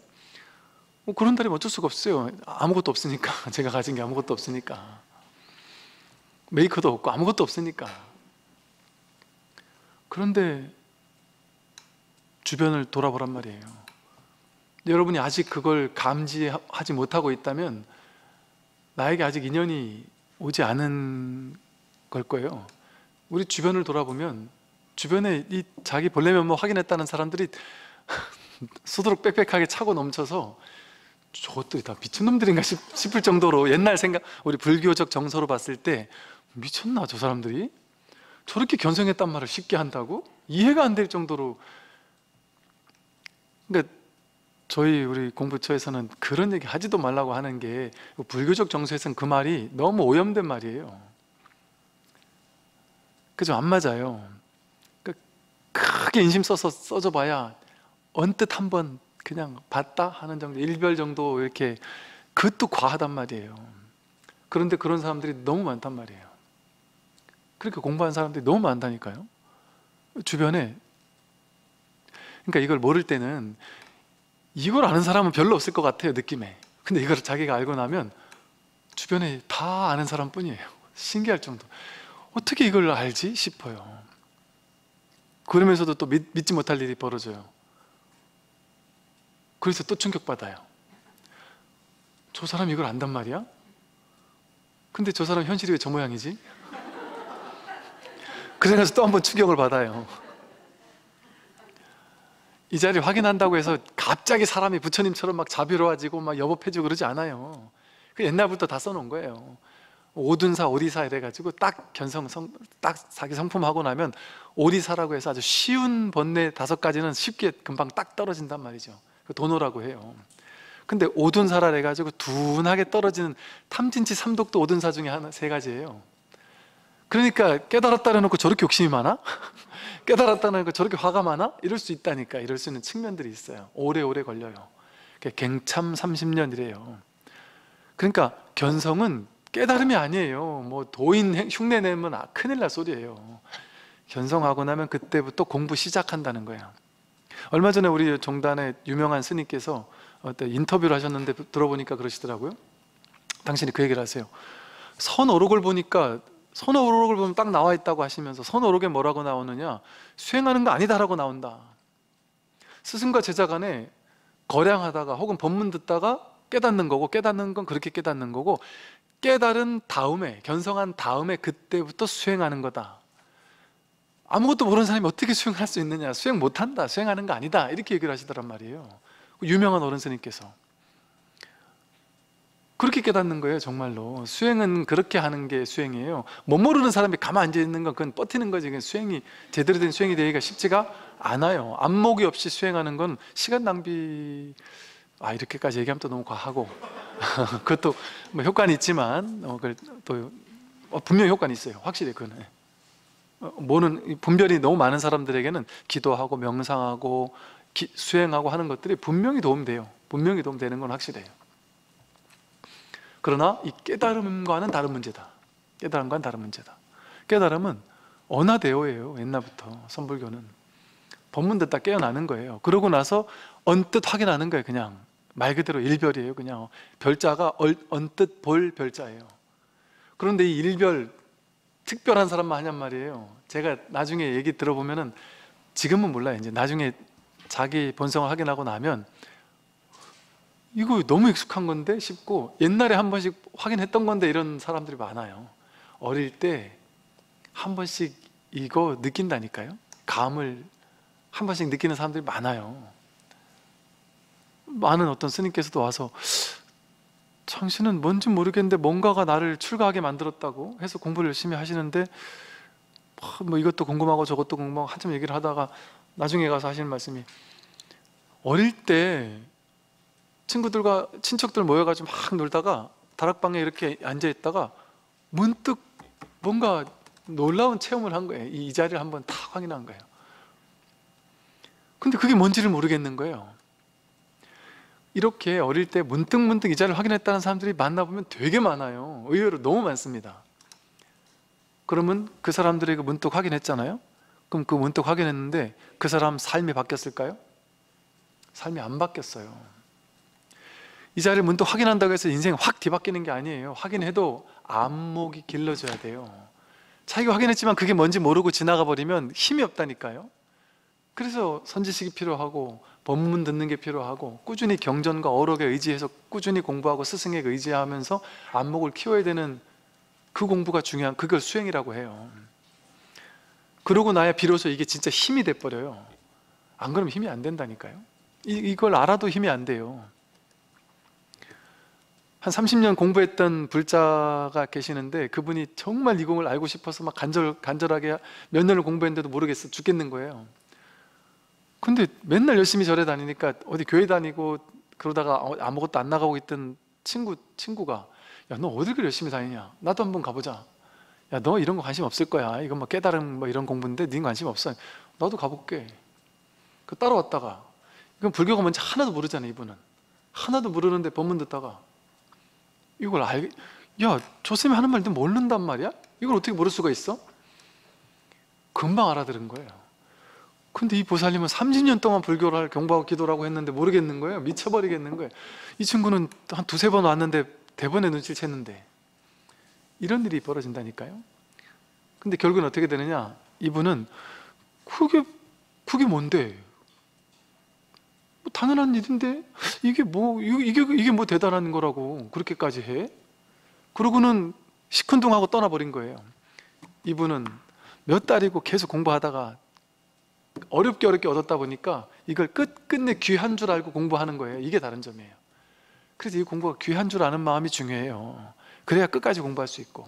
뭐 그런 달이 어쩔 수가 없어요. 아무것도 없으니까 <laughs> 제가 가진 게 아무것도 없으니까 메이커도 없고 아무것도 없으니까 그런데 주변을 돌아보란 말이에요. 여러분이 아직 그걸 감지하지 못하고 있다면 나에게 아직 인연이 오지 않은 걸 거예요. 우리 주변을 돌아보면 주변에 이 자기 벌레 면모 확인했다는 사람들이 <laughs> 수두룩 빽빽하게 차고 넘쳐서 저것들이 다 미친놈들인가 싶을 정도로 옛날 생각 우리 불교적 정서로 봤을 때 미쳤나 저 사람들이 저렇게 견성했단 말을 쉽게 한다고 이해가 안 될 정도로 그러니까 저희 우리 공부처에서는 그런 얘기 하지도 말라고 하는 게 불교적 정서에서는 그 말이 너무 오염된 말이에요. 그죠 안 맞아요. 크게 인심 써서 써줘 봐야 언뜻 한번 그냥 봤다 하는 정도 일별 정도 이렇게 그것도 과하단 말이에요 그런데 그런 사람들이 너무 많단 말이에요 그렇게 공부한 사람들이 너무 많다니까요 주변에 그러니까 이걸 모를 때는 이걸 아는 사람은 별로 없을 것 같아요 느낌에 근데 이걸 자기가 알고 나면 주변에 다 아는 사람뿐이에요 신기할 정도 어떻게 이걸 알지 싶어요 그러면서도 또 믿, 지 못할 일이 벌어져요. 그래서 또 충격받아요. 저 사람 이걸 안단 말이야? 근데 저 사람 현실이 왜 저 모양이지? 그래서 또 한번 충격을 받아요. 이 자리 확인한다고 해서 갑자기 사람이 부처님처럼 막 자비로워지고 막 여법해지고 그러지 않아요. 그 옛날부터 다 써놓은 거예요. 오둔사 오디사 이래가지고 딱 견성 성, 딱 자기 성품 하고 나면 오디사라고 해서 아주 쉬운 번뇌 다섯 가지는 쉽게 금방 딱 떨어진단 말이죠. 그 도노라고 해요. 근데 오둔사라 해가지고 둔하게 떨어지는 탐진치 삼독도 오둔사 중에 하나 세 가지예요. 그러니까 깨달았다해 놓고 저렇게 욕심이 많아? <laughs> 깨달았다는 놓고 저렇게 화가 많아? 이럴 수 있다니까 이럴 수 있는 측면들이 있어요. 오래오래 걸려요. 갱참 30년이래요. 그러니까 견성은 깨달음이 아니에요. 뭐 도인 흉내 내면 아, 큰일 날 소리예요. 견성하고 나면 그때부터 공부 시작한다는 거예 얼마 전에 우리 종단의 유명한 스님께서 어때 인터뷰를 하셨는데 들어보니까 그러시더라고요. 당신이 그 얘기를 하세요. 선 오록을 보니까 선 오록을 보면 딱 나와 있다고 하시면서 선 오록에 뭐라고 나오느냐 수행하는 거 아니다라고 나온다. 스승과 제자 간에 거량하다가 혹은 법문 듣다가 깨닫는 거고 깨닫는 건 그렇게 깨닫는 거고 깨달은 다음에 견성한 다음에 그때부터 수행하는 거다 아무것도 모르는 사람이 어떻게 수행할 수 있느냐 수행 못한다 수행하는 거 아니다 이렇게 얘기를 하시더란 말이에요 그 유명한 어른 스님께서 그렇게 깨닫는 거예요 정말로 수행은 그렇게 하는 게 수행이에요 못 모르는 사람이 가만 앉아있는 건 그건 버티는 거지 수행이 제대로 된 수행이 되기가 쉽지가 않아요 안목이 없이 수행하는 건 시간 낭비 아 이렇게까지 얘기하면 또 너무 과하고 <laughs> 그것도 뭐 효과는 있지만 어, 또 어, 분명 히 효과는 있어요 확실히 그는 거 어, 뭐는 분별이 너무 많은 사람들에게는 기도하고 명상하고 기, 수행하고 하는 것들이 분명히 도움돼요 분명히 도움되는 건 확실해요 그러나 이 깨달음과는 다른 문제다 깨달음과는 다른 문제다 깨달음은 언하대오예요 옛날부터 선불교는 법문 듣다 깨어나는 거예요 그러고 나서 언뜻 확인하는 거예요 그냥 말 그대로 일별이에요 그냥 별자가 얼, 언뜻 볼 별자예요 그런데 이 일별 특별한 사람만 하냔 말이에요 제가 나중에 얘기 들어보면 은 지금은 몰라요 이제 나중에 자기 본성을 확인하고 나면 이거 너무 익숙한 건데 싶고 옛날에 한 번씩 확인했던 건데 이런 사람들이 많아요 어릴 때 한 번씩 이거 느낀다니까요 감을 한 번씩 느끼는 사람들이 많아요 많은 어떤 스님께서도 와서 당신은 뭔지 모르겠는데 뭔가가 나를 출가하게 만들었다고 해서 공부를 열심히 하시는데 아, 뭐 이것도 궁금하고 저것도 궁금하고 한참 얘기를 하다가 나중에 가서 하시는 말씀이 어릴 때 친구들과 친척들 모여가지고 막 놀다가 다락방에 이렇게 앉아 있다가 문득 뭔가 놀라운 체험을 한 거예요. 이, 자리를 한번 탁 확인한 거예요. 근데 그게 뭔지를 모르겠는 거예요. 이렇게 어릴 때 문득문득 이자를 확인했다는 사람들이 만나보면 되게 많아요. 의외로 너무 많습니다. 그러면 그 사람들에게 문득 확인했잖아요? 그럼 그 문득 확인했는데 그 사람 삶이 바뀌었을까요? 삶이 안 바뀌었어요. 이자를 리 문득 확인한다고 해서 인생 확 뒤바뀌는 게 아니에요. 확인해도 안목이 길러져야 돼요. 자기가 확인했지만 그게 뭔지 모르고 지나가 버리면 힘이 없다니까요. 그래서 선지식이 필요하고 법문 듣는 게 필요하고 꾸준히 경전과 어록에 의지해서 꾸준히 공부하고 스승에 의지하면서 안목을 키워야 되는 그 공부가 중요한 그걸 수행이라고 해요. 그러고 나야 비로소 이게 진짜 힘이 돼 버려요. 안 그러면 힘이 안 된다니까요. 이, 이걸 알아도 힘이 안 돼요. 한 30년 공부했던 불자가 계시는데 그분이 정말 이공을 알고 싶어서 막 간절 간절하게 몇 년을 공부했는데도 모르겠어 죽겠는 거예요. 근데 맨날 열심히 절에 다니니까 어디 교회 다니고 그러다가 어, 아무것도 안 나가고 있던 친구 친구가 야 너 어딜 그렇게 열심히 다니냐? 나도 한번 가보자. 야 너 이런 거 관심 없을 거야. 이건 뭐 깨달음 뭐 이런 공부인데 니네 관심 없어. 나도 가볼게. 그 따라왔다가 이건 불교가 뭔지 하나도 모르잖아 이분은 하나도 모르는데 법문 듣다가 이걸 알. 야 조쌤이 하는 말인데 모른단 말이야? 이걸 어떻게 모를 수가 있어? 금방 알아들은 거예요. 근데 이 보살님은 30년 동안 불교를 할경고 기도라고 했는데 모르겠는 거예요. 미쳐버리겠는 거예요. 이 친구는 한 두세 번 왔는데 대번에 눈치를 챘는데 이런 일이 벌어진다니까요. 근데 결국은 어떻게 되느냐? 이분은 그게 그게 뭔데? 뭐 당연한 일인데 이게 뭐 이게 이게 뭐 대단한 거라고 그렇게까지 해? 그러고는 시큰둥하고 떠나버린 거예요. 이분은 몇 달이고 계속 공부하다가 어렵게 어렵게 얻었다 보니까 이걸 끝, 끝내 귀한 줄 알고 공부하는 거예요. 이게 다른 점이에요. 그래서 이 공부가 귀한 줄 아는 마음이 중요해요. 그래야 끝까지 공부할 수 있고.